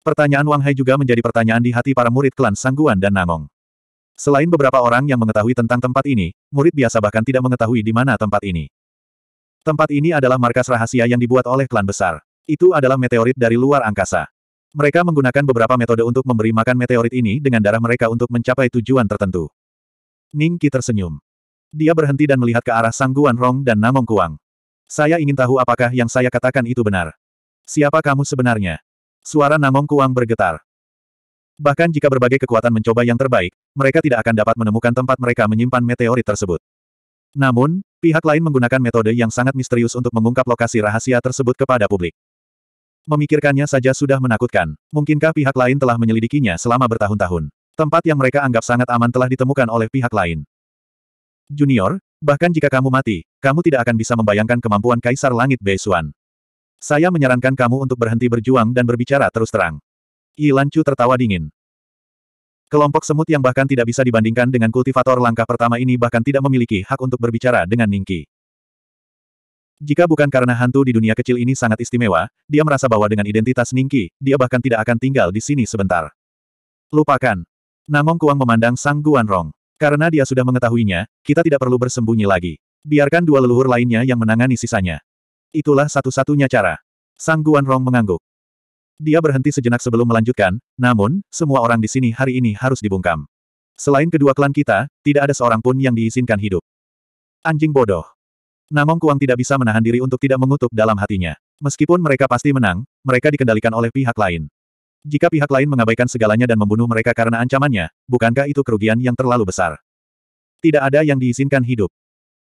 Pertanyaan Wang Hai juga menjadi pertanyaan di hati para murid klan Sangguan dan Nangong. Selain beberapa orang yang mengetahui tentang tempat ini, murid biasa bahkan tidak mengetahui di mana tempat ini. Tempat ini adalah markas rahasia yang dibuat oleh klan besar. Itu adalah meteorit dari luar angkasa. Mereka menggunakan beberapa metode untuk memberi makan meteorit ini dengan darah mereka untuk mencapai tujuan tertentu. Ning Qi tersenyum. Dia berhenti dan melihat ke arah Sangguan Rong dan Namong Kuang. Saya ingin tahu apakah yang saya katakan itu benar. Siapa kamu sebenarnya? Suara Namong Kuang bergetar. Bahkan jika berbagai kekuatan mencoba yang terbaik, mereka tidak akan dapat menemukan tempat mereka menyimpan meteorit tersebut. Namun, pihak lain menggunakan metode yang sangat misterius untuk mengungkap lokasi rahasia tersebut kepada publik. Memikirkannya saja sudah menakutkan. Mungkinkah pihak lain telah menyelidikinya selama bertahun-tahun? Tempat yang mereka anggap sangat aman telah ditemukan oleh pihak lain. Junior, bahkan jika kamu mati, kamu tidak akan bisa membayangkan kemampuan Kaisar Langit Beisuan. Saya menyarankan kamu untuk berhenti berjuang dan berbicara terus terang. Yilan Chu tertawa dingin. Kelompok semut yang bahkan tidak bisa dibandingkan dengan kultivator langkah pertama ini bahkan tidak memiliki hak untuk berbicara dengan Ningki. Jika bukan karena hantu di dunia kecil ini sangat istimewa, dia merasa bahwa dengan identitas Ningki, dia bahkan tidak akan tinggal di sini sebentar. Lupakan. Namong Kuang memandang Sang Guan Rong. Karena dia sudah mengetahuinya, kita tidak perlu bersembunyi lagi. Biarkan dua leluhur lainnya yang menangani sisanya. Itulah satu-satunya cara. Sang Rong mengangguk. Dia berhenti sejenak sebelum melanjutkan, namun, semua orang di sini hari ini harus dibungkam. Selain kedua klan kita, tidak ada seorang pun yang diizinkan hidup. Anjing bodoh. Namong Kuang tidak bisa menahan diri untuk tidak mengutuk dalam hatinya. Meskipun mereka pasti menang, mereka dikendalikan oleh pihak lain. Jika pihak lain mengabaikan segalanya dan membunuh mereka karena ancamannya, bukankah itu kerugian yang terlalu besar? Tidak ada yang diizinkan hidup.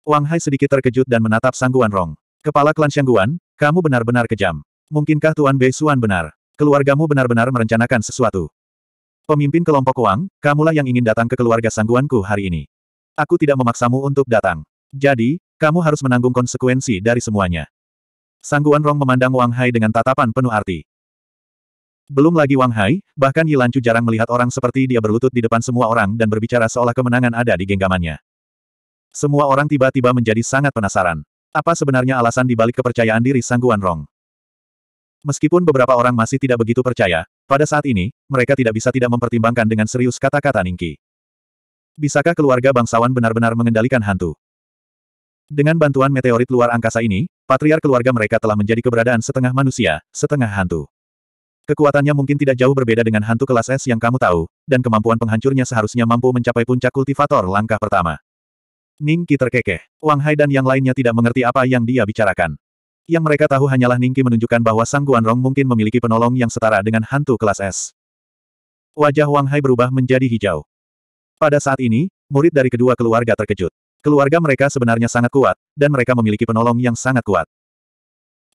Wang Hai sedikit terkejut dan menatap Sangguan Rong. Kepala klan Shangguan, kamu benar-benar kejam. Mungkinkah Tuan Bei Suan benar? Keluargamu benar-benar merencanakan sesuatu. Pemimpin kelompok Wang, kamulah yang ingin datang ke keluarga sangguanku hari ini. Aku tidak memaksamu untuk datang. Jadi, kamu harus menanggung konsekuensi dari semuanya. Sangguan Rong memandang Wang Hai dengan tatapan penuh arti. Belum lagi Wang Hai, bahkan Yilancu jarang melihat orang seperti dia berlutut di depan semua orang dan berbicara seolah kemenangan ada di genggamannya. Semua orang tiba-tiba menjadi sangat penasaran. Apa sebenarnya alasan dibalik kepercayaan diri Sang Guanrong? Meskipun beberapa orang masih tidak begitu percaya, pada saat ini, mereka tidak bisa tidak mempertimbangkan dengan serius kata-kata Ningki. Bisakah keluarga bangsawan benar-benar mengendalikan hantu? Dengan bantuan meteorit luar angkasa ini, patriar keluarga mereka telah menjadi keberadaan setengah manusia, setengah hantu. Kekuatannya mungkin tidak jauh berbeda dengan hantu kelas S yang kamu tahu, dan kemampuan penghancurnya seharusnya mampu mencapai puncak kultivator langkah pertama. Ningki terkekeh. Wang Hai dan yang lainnya tidak mengerti apa yang dia bicarakan. Yang mereka tahu hanyalah Ningki menunjukkan bahwa Sang Guanrong mungkin memiliki penolong yang setara dengan hantu kelas S. Wajah Wang Hai berubah menjadi hijau. Pada saat ini, murid dari kedua keluarga terkejut. Keluarga mereka sebenarnya sangat kuat, dan mereka memiliki penolong yang sangat kuat.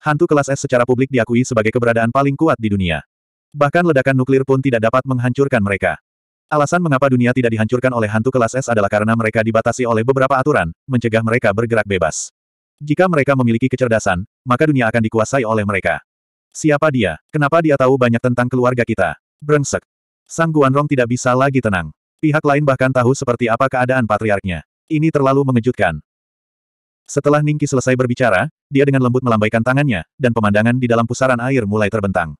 Hantu kelas S secara publik diakui sebagai keberadaan paling kuat di dunia. Bahkan ledakan nuklir pun tidak dapat menghancurkan mereka. Alasan mengapa dunia tidak dihancurkan oleh hantu kelas S adalah karena mereka dibatasi oleh beberapa aturan, mencegah mereka bergerak bebas. Jika mereka memiliki kecerdasan, maka dunia akan dikuasai oleh mereka. Siapa dia? Kenapa dia tahu banyak tentang keluarga kita? Brengsek. Sang Guanrong tidak bisa lagi tenang. Pihak lain bahkan tahu seperti apa keadaan patriarknya. Ini terlalu mengejutkan. Setelah Ningki selesai berbicara, dia dengan lembut melambaikan tangannya, dan pemandangan di dalam pusaran air mulai terbentang.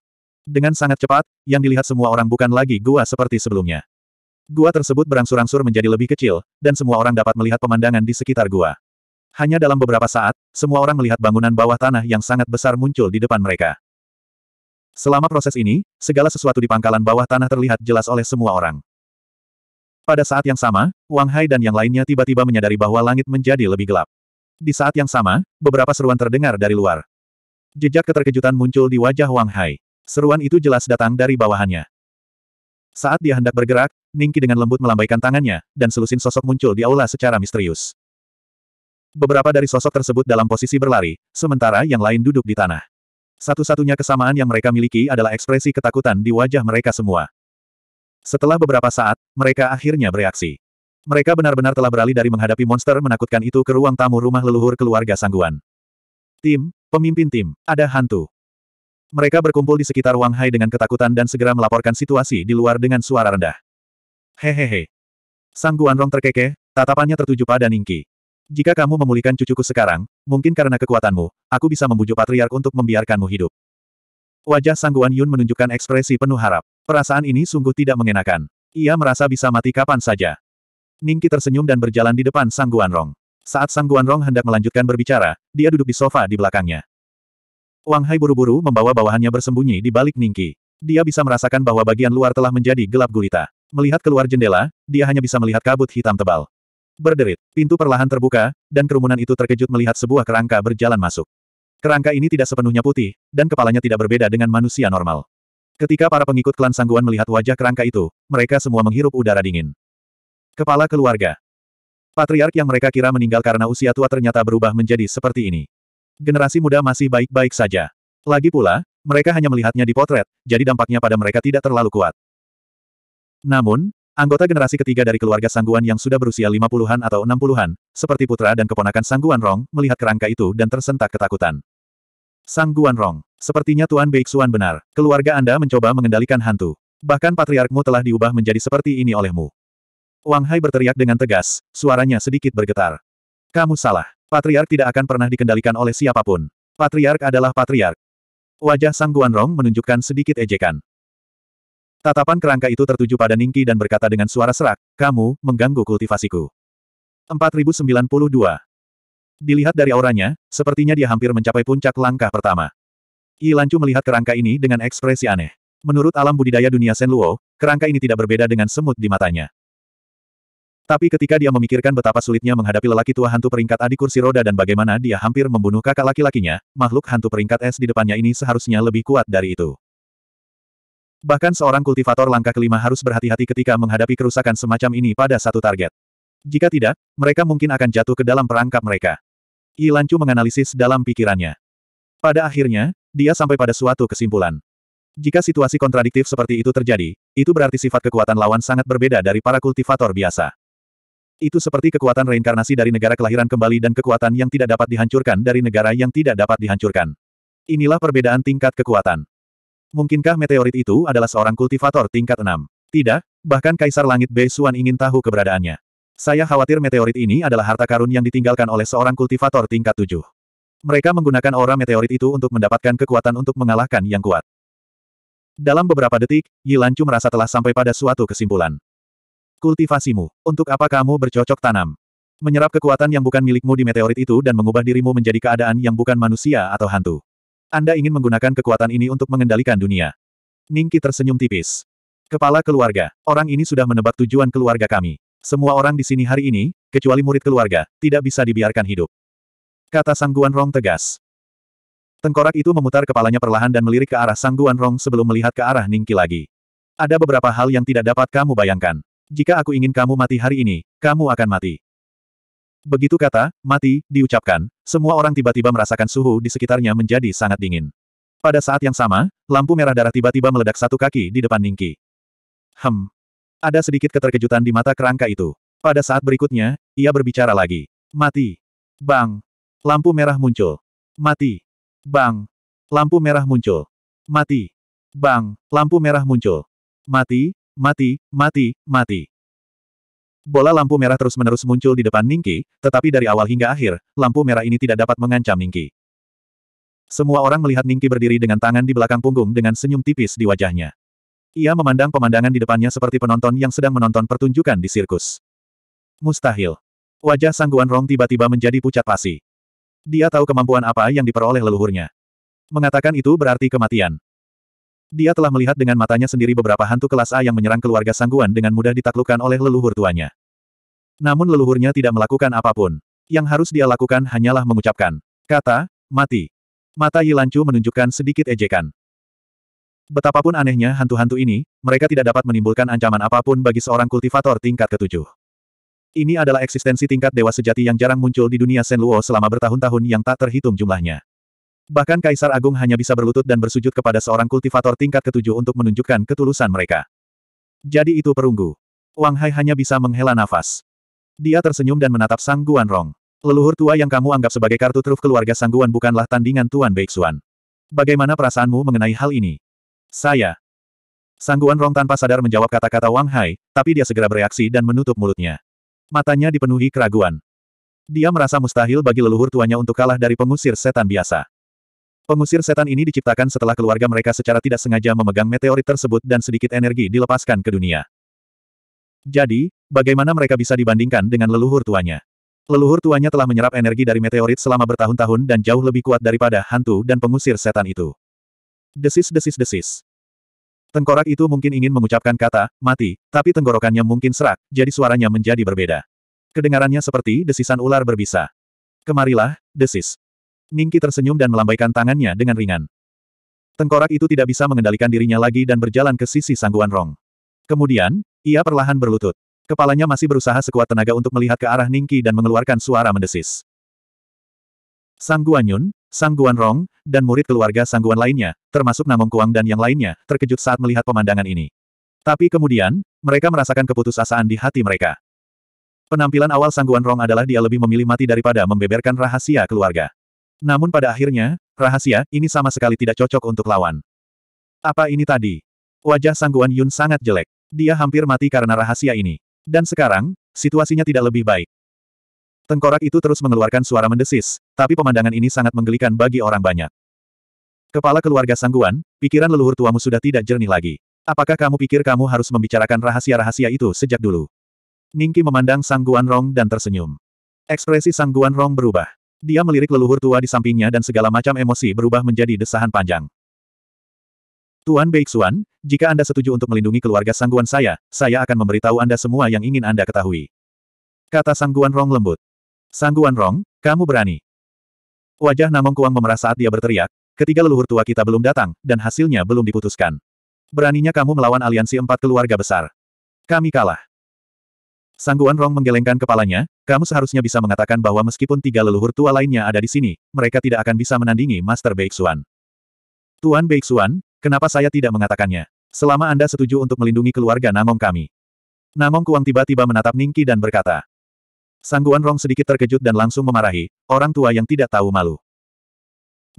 Dengan sangat cepat, yang dilihat semua orang bukan lagi gua seperti sebelumnya. Gua tersebut berangsur-angsur menjadi lebih kecil, dan semua orang dapat melihat pemandangan di sekitar gua. Hanya dalam beberapa saat, semua orang melihat bangunan bawah tanah yang sangat besar muncul di depan mereka. Selama proses ini, segala sesuatu di pangkalan bawah tanah terlihat jelas oleh semua orang. Pada saat yang sama, Wang Hai dan yang lainnya tiba-tiba menyadari bahwa langit menjadi lebih gelap. Di saat yang sama, beberapa seruan terdengar dari luar. Jejak keterkejutan muncul di wajah Wang Hai. Seruan itu jelas datang dari bawahannya. Saat dia hendak bergerak, Ningki dengan lembut melambaikan tangannya, dan selusin sosok muncul di aula secara misterius. Beberapa dari sosok tersebut dalam posisi berlari, sementara yang lain duduk di tanah. Satu-satunya kesamaan yang mereka miliki adalah ekspresi ketakutan di wajah mereka semua. Setelah beberapa saat, mereka akhirnya bereaksi. Mereka benar-benar telah beralih dari menghadapi monster menakutkan itu ke ruang tamu rumah leluhur keluarga sangguan. Tim, pemimpin tim, ada hantu. Mereka berkumpul di sekitar Wang Hai dengan ketakutan dan segera melaporkan situasi di luar dengan suara rendah. Hehehe. Sang Guanrong terkekeh, tatapannya tertuju pada Ningki. Jika kamu memulihkan cucuku sekarang, mungkin karena kekuatanmu, aku bisa membujuk patriark untuk membiarkanmu hidup. Wajah Sang Guan Yun menunjukkan ekspresi penuh harap. Perasaan ini sungguh tidak mengenakan. Ia merasa bisa mati kapan saja. Ningki tersenyum dan berjalan di depan Sang Guanrong. Saat Sang Guanrong hendak melanjutkan berbicara, dia duduk di sofa di belakangnya. Wang Hai buru-buru membawa bawahannya bersembunyi di balik Ningki. Dia bisa merasakan bahwa bagian luar telah menjadi gelap gulita. Melihat keluar jendela, dia hanya bisa melihat kabut hitam tebal. Berderit, pintu perlahan terbuka, dan kerumunan itu terkejut melihat sebuah kerangka berjalan masuk. Kerangka ini tidak sepenuhnya putih, dan kepalanya tidak berbeda dengan manusia normal. Ketika para pengikut klan Sangguan melihat wajah kerangka itu, mereka semua menghirup udara dingin. Kepala keluarga. Patriark yang mereka kira meninggal karena usia tua ternyata berubah menjadi seperti ini. Generasi muda masih baik-baik saja. Lagi pula, mereka hanya melihatnya di potret, jadi dampaknya pada mereka tidak terlalu kuat. Namun, anggota generasi ketiga dari keluarga Sangguan yang sudah berusia lima puluhan atau enam puluhan, seperti putra dan keponakan Sangguan Rong, melihat kerangka itu dan tersentak ketakutan. Sangguan Rong, sepertinya Tuan Beixuan benar, keluarga Anda mencoba mengendalikan hantu. Bahkan patriarkmu telah diubah menjadi seperti ini olehmu. Wang Hai berteriak dengan tegas, suaranya sedikit bergetar. Kamu salah. Patriark tidak akan pernah dikendalikan oleh siapapun. Patriark adalah patriark. Wajah Sang Guanrong menunjukkan sedikit ejekan. Tatapan kerangka itu tertuju pada Ningki dan berkata dengan suara serak, kamu, mengganggu kultivasiku. 4092. Dilihat dari auranya, sepertinya dia hampir mencapai puncak langkah pertama. Yi Lancu melihat kerangka ini dengan ekspresi aneh. Menurut alam budidaya dunia Sen Luo, kerangka ini tidak berbeda dengan semut di matanya. Tapi ketika dia memikirkan betapa sulitnya menghadapi lelaki tua hantu peringkat adik kursi roda dan bagaimana dia hampir membunuh kakak laki-lakinya, makhluk hantu peringkat S di depannya ini seharusnya lebih kuat dari itu. Bahkan seorang kultivator langkah kelima harus berhati-hati ketika menghadapi kerusakan semacam ini pada satu target. Jika tidak, mereka mungkin akan jatuh ke dalam perangkap mereka. Ilancu menganalisis dalam pikirannya. Pada akhirnya, dia sampai pada suatu kesimpulan. Jika situasi kontradiktif seperti itu terjadi, itu berarti sifat kekuatan lawan sangat berbeda dari para kultivator biasa. Itu seperti kekuatan reinkarnasi dari negara kelahiran kembali dan kekuatan yang tidak dapat dihancurkan dari negara yang tidak dapat dihancurkan. Inilah perbedaan tingkat kekuatan. Mungkinkah meteorit itu adalah seorang kultivator tingkat 6? Tidak, bahkan Kaisar Langit Bei Xuan ingin tahu keberadaannya. Saya khawatir meteorit ini adalah harta karun yang ditinggalkan oleh seorang kultivator tingkat 7. Mereka menggunakan aura meteorit itu untuk mendapatkan kekuatan untuk mengalahkan yang kuat. Dalam beberapa detik, Yi Lancu merasa telah sampai pada suatu kesimpulan. Kultivasimu. Untuk apa kamu bercocok tanam? Menyerap kekuatan yang bukan milikmu di meteorit itu dan mengubah dirimu menjadi keadaan yang bukan manusia atau hantu. Anda ingin menggunakan kekuatan ini untuk mengendalikan dunia. Ningki tersenyum tipis. Kepala keluarga. Orang ini sudah menebak tujuan keluarga kami. Semua orang di sini hari ini, kecuali murid keluarga, tidak bisa dibiarkan hidup. Kata Sangguan Rong tegas. Tengkorak itu memutar kepalanya perlahan dan melirik ke arah Sangguan Rong sebelum melihat ke arah Ningki lagi. Ada beberapa hal yang tidak dapat kamu bayangkan jika aku ingin kamu mati hari ini, kamu akan mati. Begitu kata, mati, diucapkan, semua orang tiba-tiba merasakan suhu di sekitarnya menjadi sangat dingin. Pada saat yang sama, lampu merah darah tiba-tiba meledak satu kaki di depan Ningki. Hem. Ada sedikit keterkejutan di mata kerangka itu. Pada saat berikutnya, ia berbicara lagi. Mati. Bang. Lampu merah muncul. Mati. Bang. Lampu merah muncul. Mati. Bang. Lampu merah muncul. Mati, Mati, mati, mati. Bola lampu merah terus-menerus muncul di depan Ningki, tetapi dari awal hingga akhir, lampu merah ini tidak dapat mengancam Ningki. Semua orang melihat Ningki berdiri dengan tangan di belakang punggung dengan senyum tipis di wajahnya. Ia memandang pemandangan di depannya seperti penonton yang sedang menonton pertunjukan di sirkus. Mustahil. Wajah Sangguan Rong tiba-tiba menjadi pucat pasi. Dia tahu kemampuan apa yang diperoleh leluhurnya. Mengatakan itu berarti kematian. Dia telah melihat dengan matanya sendiri beberapa hantu kelas A yang menyerang keluarga Sangguan dengan mudah ditaklukkan oleh leluhur tuanya. Namun leluhurnya tidak melakukan apapun. Yang harus dia lakukan hanyalah mengucapkan, kata, mati. Mata Yilancu menunjukkan sedikit ejekan. Betapapun anehnya hantu-hantu ini, mereka tidak dapat menimbulkan ancaman apapun bagi seorang kultivator tingkat ketujuh. Ini adalah eksistensi tingkat dewa sejati yang jarang muncul di dunia Senluo selama bertahun-tahun yang tak terhitung jumlahnya. Bahkan Kaisar Agung hanya bisa berlutut dan bersujud kepada seorang kultivator tingkat ketujuh untuk menunjukkan ketulusan mereka. Jadi itu perunggu. Wang Hai hanya bisa menghela nafas. Dia tersenyum dan menatap Sang Guan Rong, Leluhur tua yang kamu anggap sebagai kartu truf keluarga Sang Guan bukanlah tandingan Tuan Beixuan. Bagaimana perasaanmu mengenai hal ini? Saya. Sang Guan Rong tanpa sadar menjawab kata-kata Wang Hai, tapi dia segera bereaksi dan menutup mulutnya. Matanya dipenuhi keraguan. Dia merasa mustahil bagi leluhur tuanya untuk kalah dari pengusir setan biasa. Pengusir setan ini diciptakan setelah keluarga mereka secara tidak sengaja memegang meteorit tersebut dan sedikit energi dilepaskan ke dunia. Jadi, bagaimana mereka bisa dibandingkan dengan leluhur tuanya? Leluhur tuanya telah menyerap energi dari meteorit selama bertahun-tahun dan jauh lebih kuat daripada hantu dan pengusir setan itu. Desis-desis-desis. Tengkorak itu mungkin ingin mengucapkan kata, mati, tapi tenggorokannya mungkin serak, jadi suaranya menjadi berbeda. Kedengarannya seperti desisan ular berbisa. Kemarilah, desis. Ningki tersenyum dan melambaikan tangannya dengan ringan. Tengkorak itu tidak bisa mengendalikan dirinya lagi dan berjalan ke sisi sangguan Rong. Kemudian, ia perlahan berlutut. Kepalanya masih berusaha sekuat tenaga untuk melihat ke arah Ningki dan mengeluarkan suara mendesis. Sangguan Yun, Sangguan Rong, dan murid keluarga Sangguan lainnya, termasuk Namong Kuang dan yang lainnya, terkejut saat melihat pemandangan ini. Tapi kemudian, mereka merasakan keputusasaan di hati mereka. Penampilan awal Sangguan Rong adalah dia lebih memilih mati daripada membeberkan rahasia keluarga. Namun pada akhirnya, rahasia, ini sama sekali tidak cocok untuk lawan. Apa ini tadi? Wajah Sangguan Yun sangat jelek. Dia hampir mati karena rahasia ini. Dan sekarang, situasinya tidak lebih baik. Tengkorak itu terus mengeluarkan suara mendesis, tapi pemandangan ini sangat menggelikan bagi orang banyak. Kepala keluarga Sangguan, pikiran leluhur tuamu sudah tidak jernih lagi. Apakah kamu pikir kamu harus membicarakan rahasia-rahasia itu sejak dulu? Ningki memandang Sangguan Rong dan tersenyum. Ekspresi Sangguan Rong berubah. Dia melirik leluhur tua di sampingnya dan segala macam emosi berubah menjadi desahan panjang. Tuan Beixuan, jika Anda setuju untuk melindungi keluarga sangguan saya, saya akan memberitahu Anda semua yang ingin Anda ketahui. Kata sangguan Rong lembut. Sangguan Rong, kamu berani. Wajah Namong Kuang memerah saat dia berteriak, ketiga leluhur tua kita belum datang, dan hasilnya belum diputuskan. Beraninya kamu melawan aliansi empat keluarga besar. Kami kalah. Sangguan Rong menggelengkan kepalanya, kamu seharusnya bisa mengatakan bahwa meskipun tiga leluhur tua lainnya ada di sini, mereka tidak akan bisa menandingi Master Beixuan. Tuan Beixuan, kenapa saya tidak mengatakannya? Selama Anda setuju untuk melindungi keluarga Nangong kami. Nangong Kuang tiba-tiba menatap Ningki dan berkata. Sangguan Rong sedikit terkejut dan langsung memarahi, orang tua yang tidak tahu malu.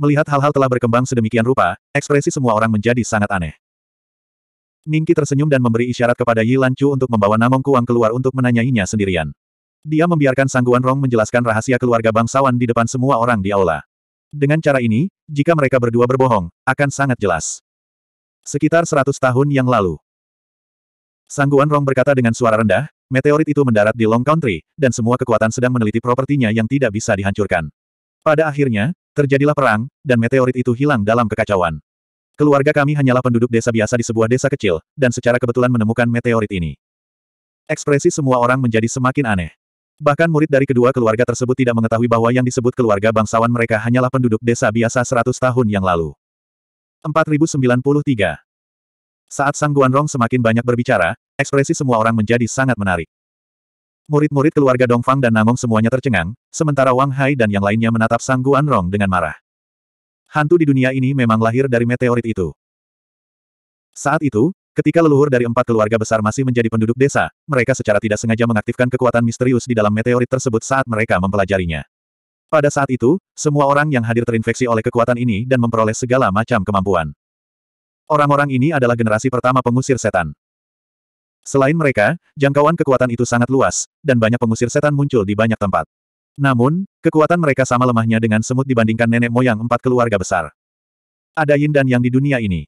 Melihat hal-hal telah berkembang sedemikian rupa, ekspresi semua orang menjadi sangat aneh. Ningki tersenyum dan memberi isyarat kepada Yi Lanchu untuk membawa Namong Kuang keluar untuk menanyainya sendirian. Dia membiarkan Sangguan Rong menjelaskan rahasia keluarga bangsawan di depan semua orang di aula. Dengan cara ini, jika mereka berdua berbohong, akan sangat jelas. Sekitar seratus tahun yang lalu. Sangguan Rong berkata dengan suara rendah, meteorit itu mendarat di Long Country, dan semua kekuatan sedang meneliti propertinya yang tidak bisa dihancurkan. Pada akhirnya, terjadilah perang, dan meteorit itu hilang dalam kekacauan. Keluarga kami hanyalah penduduk desa biasa di sebuah desa kecil, dan secara kebetulan menemukan meteorit ini. Ekspresi semua orang menjadi semakin aneh. Bahkan murid dari kedua keluarga tersebut tidak mengetahui bahwa yang disebut keluarga bangsawan mereka hanyalah penduduk desa biasa 100 tahun yang lalu. 4093 Saat Sang Guanrong semakin banyak berbicara, ekspresi semua orang menjadi sangat menarik. Murid-murid keluarga Dongfang dan Nangong semuanya tercengang, sementara Wang Hai dan yang lainnya menatap Sang Guanrong dengan marah. Hantu di dunia ini memang lahir dari meteorit itu. Saat itu, ketika leluhur dari empat keluarga besar masih menjadi penduduk desa, mereka secara tidak sengaja mengaktifkan kekuatan misterius di dalam meteorit tersebut saat mereka mempelajarinya. Pada saat itu, semua orang yang hadir terinfeksi oleh kekuatan ini dan memperoleh segala macam kemampuan. Orang-orang ini adalah generasi pertama pengusir setan. Selain mereka, jangkauan kekuatan itu sangat luas, dan banyak pengusir setan muncul di banyak tempat. Namun, kekuatan mereka sama lemahnya dengan semut dibandingkan nenek moyang empat keluarga besar. Ada yin dan yang di dunia ini.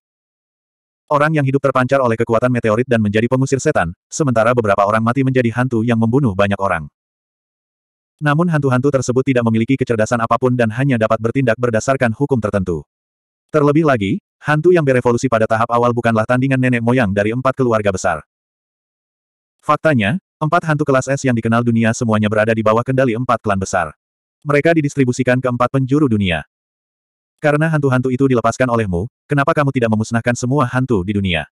Orang yang hidup terpancar oleh kekuatan meteorit dan menjadi pengusir setan, sementara beberapa orang mati menjadi hantu yang membunuh banyak orang. Namun hantu-hantu tersebut tidak memiliki kecerdasan apapun dan hanya dapat bertindak berdasarkan hukum tertentu. Terlebih lagi, hantu yang berevolusi pada tahap awal bukanlah tandingan nenek moyang dari empat keluarga besar. Faktanya, Empat hantu kelas S yang dikenal dunia semuanya berada di bawah kendali empat klan besar. Mereka didistribusikan ke empat penjuru dunia. Karena hantu-hantu itu dilepaskan olehmu, kenapa kamu tidak memusnahkan semua hantu di dunia?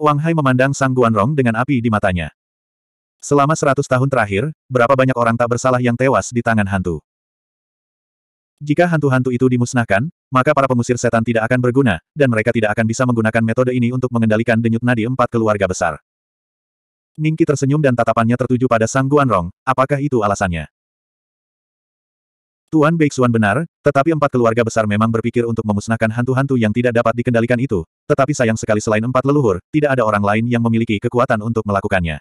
Wang Hai memandang Sang Rong dengan api di matanya. Selama seratus tahun terakhir, berapa banyak orang tak bersalah yang tewas di tangan hantu? Jika hantu-hantu itu dimusnahkan, maka para pengusir setan tidak akan berguna, dan mereka tidak akan bisa menggunakan metode ini untuk mengendalikan denyut nadi empat keluarga besar. Ningki tersenyum dan tatapannya tertuju pada Sang Rong. apakah itu alasannya? Tuan Beixuan benar, tetapi empat keluarga besar memang berpikir untuk memusnahkan hantu-hantu yang tidak dapat dikendalikan itu, tetapi sayang sekali selain empat leluhur, tidak ada orang lain yang memiliki kekuatan untuk melakukannya.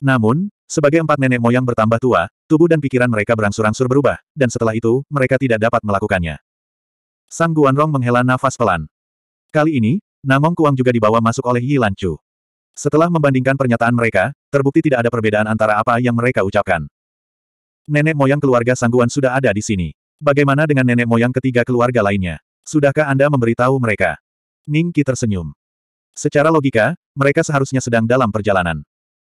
Namun, sebagai empat nenek moyang bertambah tua, tubuh dan pikiran mereka berangsur-angsur berubah, dan setelah itu, mereka tidak dapat melakukannya. Sang Rong menghela nafas pelan. Kali ini, Namong Kuang juga dibawa masuk oleh Yi Lan setelah membandingkan pernyataan mereka, terbukti tidak ada perbedaan antara apa yang mereka ucapkan. Nenek moyang keluarga Sangguan sudah ada di sini. Bagaimana dengan nenek moyang ketiga keluarga lainnya? Sudahkah Anda memberitahu mereka? Ning Qi tersenyum. Secara logika, mereka seharusnya sedang dalam perjalanan.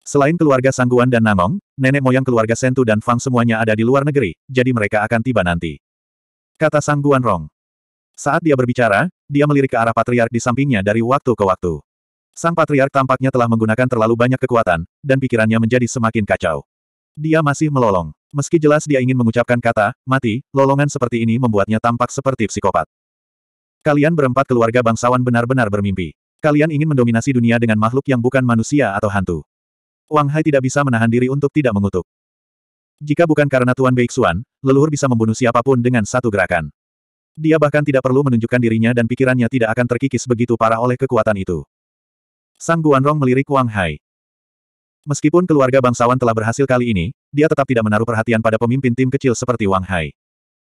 Selain keluarga Sangguan dan Nangong, nenek moyang keluarga Sentu dan Fang semuanya ada di luar negeri, jadi mereka akan tiba nanti. Kata Sangguan Rong. Saat dia berbicara, dia melirik ke arah patriark di sampingnya dari waktu ke waktu. Sang patriark tampaknya telah menggunakan terlalu banyak kekuatan, dan pikirannya menjadi semakin kacau. Dia masih melolong. Meski jelas dia ingin mengucapkan kata, mati, lolongan seperti ini membuatnya tampak seperti psikopat. Kalian berempat keluarga bangsawan benar-benar bermimpi. Kalian ingin mendominasi dunia dengan makhluk yang bukan manusia atau hantu. Wang Hai tidak bisa menahan diri untuk tidak mengutuk. Jika bukan karena Tuan Beixuan, leluhur bisa membunuh siapapun dengan satu gerakan. Dia bahkan tidak perlu menunjukkan dirinya dan pikirannya tidak akan terkikis begitu parah oleh kekuatan itu. Sang Guanrong melirik Wang Hai. Meskipun keluarga bangsawan telah berhasil kali ini, dia tetap tidak menaruh perhatian pada pemimpin tim kecil seperti Wang Hai.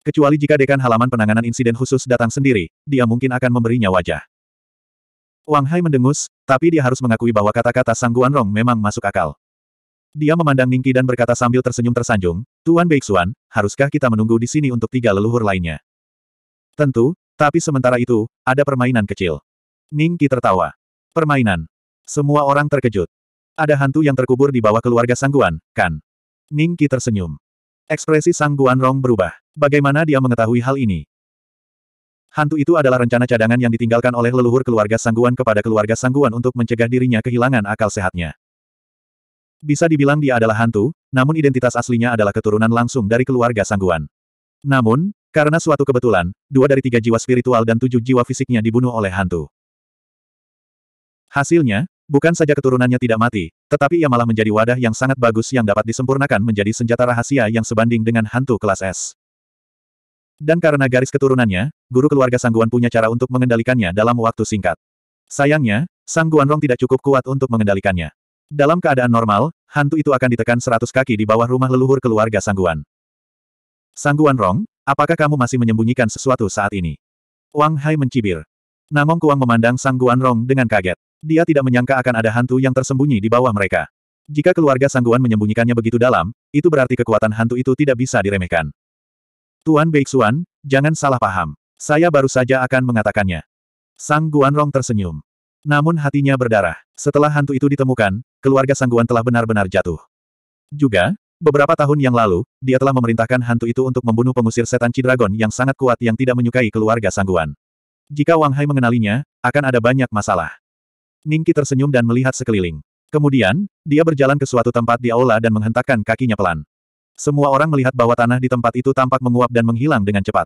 Kecuali jika dekan halaman penanganan insiden khusus datang sendiri, dia mungkin akan memberinya wajah. Wang Hai mendengus, tapi dia harus mengakui bahwa kata-kata Sang Guanrong memang masuk akal. Dia memandang Ningki dan berkata sambil tersenyum tersanjung, Tuan Beixuan, haruskah kita menunggu di sini untuk tiga leluhur lainnya? Tentu, tapi sementara itu, ada permainan kecil. Ningki tertawa. Permainan. Semua orang terkejut. Ada hantu yang terkubur di bawah keluarga Sangguan, kan? Ning Qi tersenyum. Ekspresi Sangguan Rong berubah. Bagaimana dia mengetahui hal ini? Hantu itu adalah rencana cadangan yang ditinggalkan oleh leluhur keluarga Sangguan kepada keluarga Sangguan untuk mencegah dirinya kehilangan akal sehatnya. Bisa dibilang dia adalah hantu, namun identitas aslinya adalah keturunan langsung dari keluarga Sangguan. Namun, karena suatu kebetulan, dua dari tiga jiwa spiritual dan tujuh jiwa fisiknya dibunuh oleh hantu. Hasilnya, Bukan saja keturunannya tidak mati, tetapi ia malah menjadi wadah yang sangat bagus yang dapat disempurnakan menjadi senjata rahasia yang sebanding dengan hantu kelas S. Dan karena garis keturunannya, guru keluarga Sangguan punya cara untuk mengendalikannya dalam waktu singkat. Sayangnya, Sangguan Rong tidak cukup kuat untuk mengendalikannya. Dalam keadaan normal, hantu itu akan ditekan seratus kaki di bawah rumah leluhur keluarga Sangguan. Sangguan Rong, apakah kamu masih menyembunyikan sesuatu saat ini? Wang Hai mencibir. Namong Kuang memandang Sangguan Rong dengan kaget. Dia tidak menyangka akan ada hantu yang tersembunyi di bawah mereka. Jika keluarga Sangguan menyembunyikannya begitu dalam, itu berarti kekuatan hantu itu tidak bisa diremehkan. Tuan Beixuan, jangan salah paham. Saya baru saja akan mengatakannya. Sang Guanrong tersenyum. Namun hatinya berdarah. Setelah hantu itu ditemukan, keluarga Sangguan telah benar-benar jatuh. Juga, beberapa tahun yang lalu, dia telah memerintahkan hantu itu untuk membunuh pengusir setan Cidragon yang sangat kuat yang tidak menyukai keluarga Sangguan. Jika Wang Hai mengenalinya, akan ada banyak masalah. Ningki tersenyum dan melihat sekeliling. Kemudian, dia berjalan ke suatu tempat di aula dan menghentakkan kakinya pelan. Semua orang melihat bahwa tanah di tempat itu tampak menguap dan menghilang dengan cepat.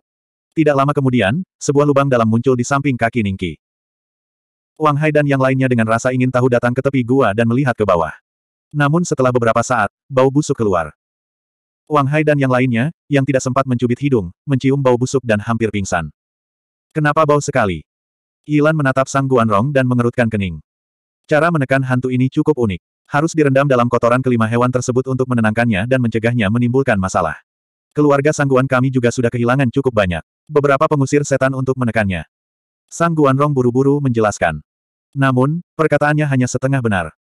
Tidak lama kemudian, sebuah lubang dalam muncul di samping kaki Ningki. Wang Hai dan yang lainnya dengan rasa ingin tahu datang ke tepi gua dan melihat ke bawah. Namun setelah beberapa saat, bau busuk keluar. Wang Hai dan yang lainnya, yang tidak sempat mencubit hidung, mencium bau busuk dan hampir pingsan. Kenapa bau sekali? Yilan menatap Sang Rong dan mengerutkan kening. Cara menekan hantu ini cukup unik. Harus direndam dalam kotoran kelima hewan tersebut untuk menenangkannya dan mencegahnya menimbulkan masalah. Keluarga sangguan kami juga sudah kehilangan cukup banyak. Beberapa pengusir setan untuk menekannya. Sangguan Rong buru-buru menjelaskan. Namun, perkataannya hanya setengah benar.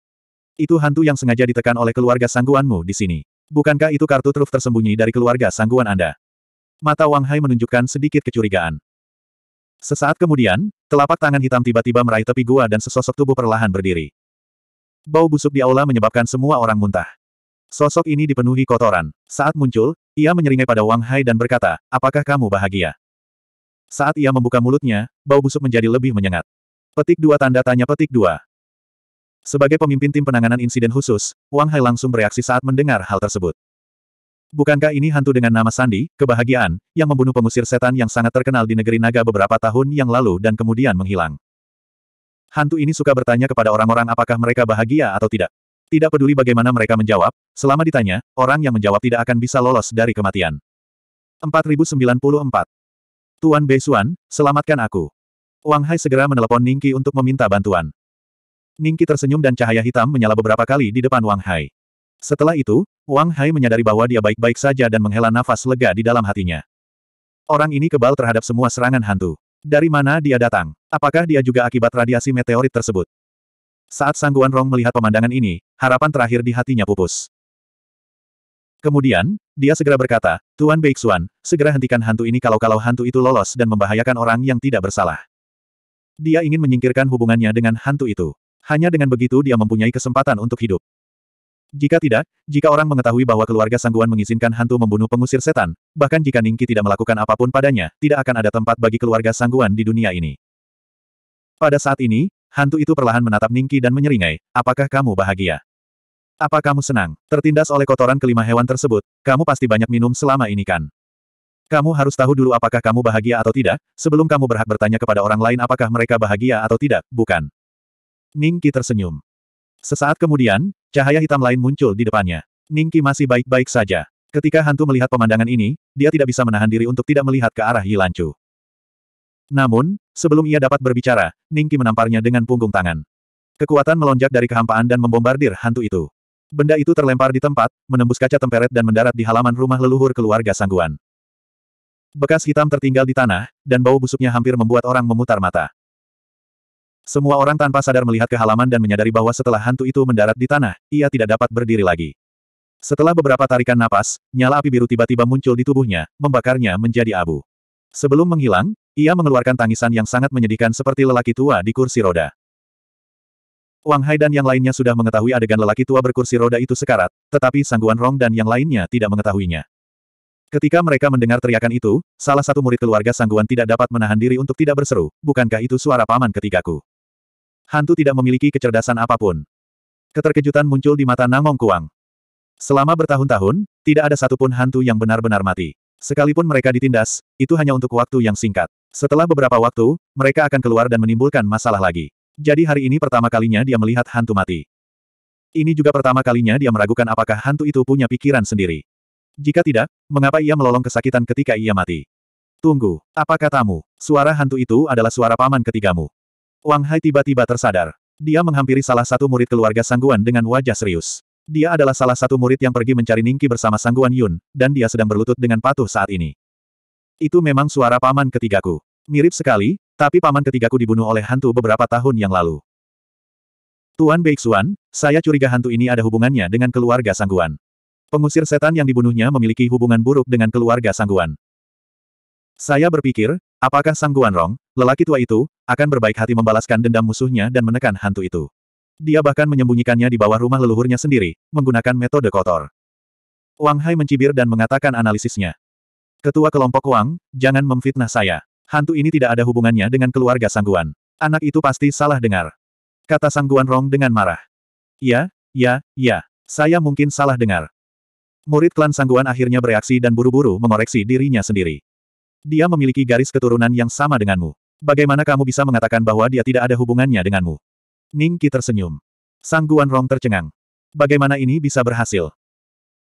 Itu hantu yang sengaja ditekan oleh keluarga sangguanmu di sini. Bukankah itu kartu truf tersembunyi dari keluarga sangguan Anda? Mata Wang Hai menunjukkan sedikit kecurigaan. Sesaat kemudian, Telapak tangan hitam tiba-tiba meraih tepi gua dan sesosok tubuh perlahan berdiri. Bau busuk di aula menyebabkan semua orang muntah. Sosok ini dipenuhi kotoran. Saat muncul, ia menyeringai pada Wang Hai dan berkata, apakah kamu bahagia? Saat ia membuka mulutnya, bau busuk menjadi lebih menyengat. Petik dua tanda tanya petik dua. Sebagai pemimpin tim penanganan insiden khusus, Wang Hai langsung bereaksi saat mendengar hal tersebut. Bukankah ini hantu dengan nama Sandi, kebahagiaan, yang membunuh pengusir setan yang sangat terkenal di negeri naga beberapa tahun yang lalu dan kemudian menghilang? Hantu ini suka bertanya kepada orang-orang apakah mereka bahagia atau tidak. Tidak peduli bagaimana mereka menjawab, selama ditanya, orang yang menjawab tidak akan bisa lolos dari kematian. 4094. Tuan Beisuan, selamatkan aku. Wang Hai segera menelepon Ningki untuk meminta bantuan. Ningki tersenyum dan cahaya hitam menyala beberapa kali di depan Wang Hai. Setelah itu, Wang Hai menyadari bahwa dia baik-baik saja dan menghela nafas lega di dalam hatinya. Orang ini kebal terhadap semua serangan hantu. Dari mana dia datang? Apakah dia juga akibat radiasi meteorit tersebut? Saat Sangguan Rong melihat pemandangan ini, harapan terakhir di hatinya pupus. Kemudian, dia segera berkata, Tuan Beixuan, segera hentikan hantu ini kalau-kalau hantu itu lolos dan membahayakan orang yang tidak bersalah. Dia ingin menyingkirkan hubungannya dengan hantu itu. Hanya dengan begitu dia mempunyai kesempatan untuk hidup. Jika tidak, jika orang mengetahui bahwa keluarga Sangguan mengizinkan hantu membunuh pengusir setan, bahkan jika Ningki tidak melakukan apapun padanya, tidak akan ada tempat bagi keluarga Sangguan di dunia ini. Pada saat ini, hantu itu perlahan menatap Ningki dan menyeringai, apakah kamu bahagia? Apa kamu senang? Tertindas oleh kotoran kelima hewan tersebut, kamu pasti banyak minum selama ini kan? Kamu harus tahu dulu apakah kamu bahagia atau tidak, sebelum kamu berhak bertanya kepada orang lain apakah mereka bahagia atau tidak, bukan? Ningki tersenyum. Sesaat kemudian, Cahaya hitam lain muncul di depannya. Ningki masih baik-baik saja. Ketika hantu melihat pemandangan ini, dia tidak bisa menahan diri untuk tidak melihat ke arah Yilancu. Namun, sebelum ia dapat berbicara, Ningki menamparnya dengan punggung tangan. Kekuatan melonjak dari kehampaan dan membombardir hantu itu. Benda itu terlempar di tempat, menembus kaca temperet dan mendarat di halaman rumah leluhur keluarga Sangguan. Bekas hitam tertinggal di tanah, dan bau busuknya hampir membuat orang memutar mata. Semua orang tanpa sadar melihat ke halaman dan menyadari bahwa setelah hantu itu mendarat di tanah, ia tidak dapat berdiri lagi. Setelah beberapa tarikan napas, nyala api biru tiba-tiba muncul di tubuhnya, membakarnya menjadi abu. Sebelum menghilang, ia mengeluarkan tangisan yang sangat menyedihkan seperti lelaki tua di kursi roda. Wang Hai dan yang lainnya sudah mengetahui adegan lelaki tua berkursi roda itu sekarat, tetapi Sangguan Rong dan yang lainnya tidak mengetahuinya. Ketika mereka mendengar teriakan itu, salah satu murid keluarga Sangguan tidak dapat menahan diri untuk tidak berseru, bukankah itu suara paman ketigaku? Hantu tidak memiliki kecerdasan apapun. Keterkejutan muncul di mata Nangong Kuang. Selama bertahun-tahun, tidak ada satupun hantu yang benar-benar mati. Sekalipun mereka ditindas, itu hanya untuk waktu yang singkat. Setelah beberapa waktu, mereka akan keluar dan menimbulkan masalah lagi. Jadi hari ini pertama kalinya dia melihat hantu mati. Ini juga pertama kalinya dia meragukan apakah hantu itu punya pikiran sendiri. Jika tidak, mengapa ia melolong kesakitan ketika ia mati? Tunggu, apa katamu? Suara hantu itu adalah suara paman ketigamu. Wang Hai tiba-tiba tersadar. Dia menghampiri salah satu murid keluarga Sangguan dengan wajah serius. Dia adalah salah satu murid yang pergi mencari Ningki bersama Sangguan Yun, dan dia sedang berlutut dengan patuh saat ini. Itu memang suara paman ketigaku. Mirip sekali, tapi paman ketigaku dibunuh oleh hantu beberapa tahun yang lalu. Tuan Beixuan, saya curiga hantu ini ada hubungannya dengan keluarga Sangguan. Pengusir setan yang dibunuhnya memiliki hubungan buruk dengan keluarga Sangguan. Saya berpikir, apakah Sang Rong, lelaki tua itu, akan berbaik hati membalaskan dendam musuhnya dan menekan hantu itu. Dia bahkan menyembunyikannya di bawah rumah leluhurnya sendiri, menggunakan metode kotor. Wang Hai mencibir dan mengatakan analisisnya. Ketua kelompok Wang, jangan memfitnah saya. Hantu ini tidak ada hubungannya dengan keluarga Sang Guan. Anak itu pasti salah dengar. Kata Sangguan Rong dengan marah. Ya, ya, ya. Saya mungkin salah dengar. Murid klan Sangguan akhirnya bereaksi dan buru-buru mengoreksi dirinya sendiri. Dia memiliki garis keturunan yang sama denganmu. Bagaimana kamu bisa mengatakan bahwa dia tidak ada hubungannya denganmu? Ningki tersenyum. Sang Rong tercengang. Bagaimana ini bisa berhasil?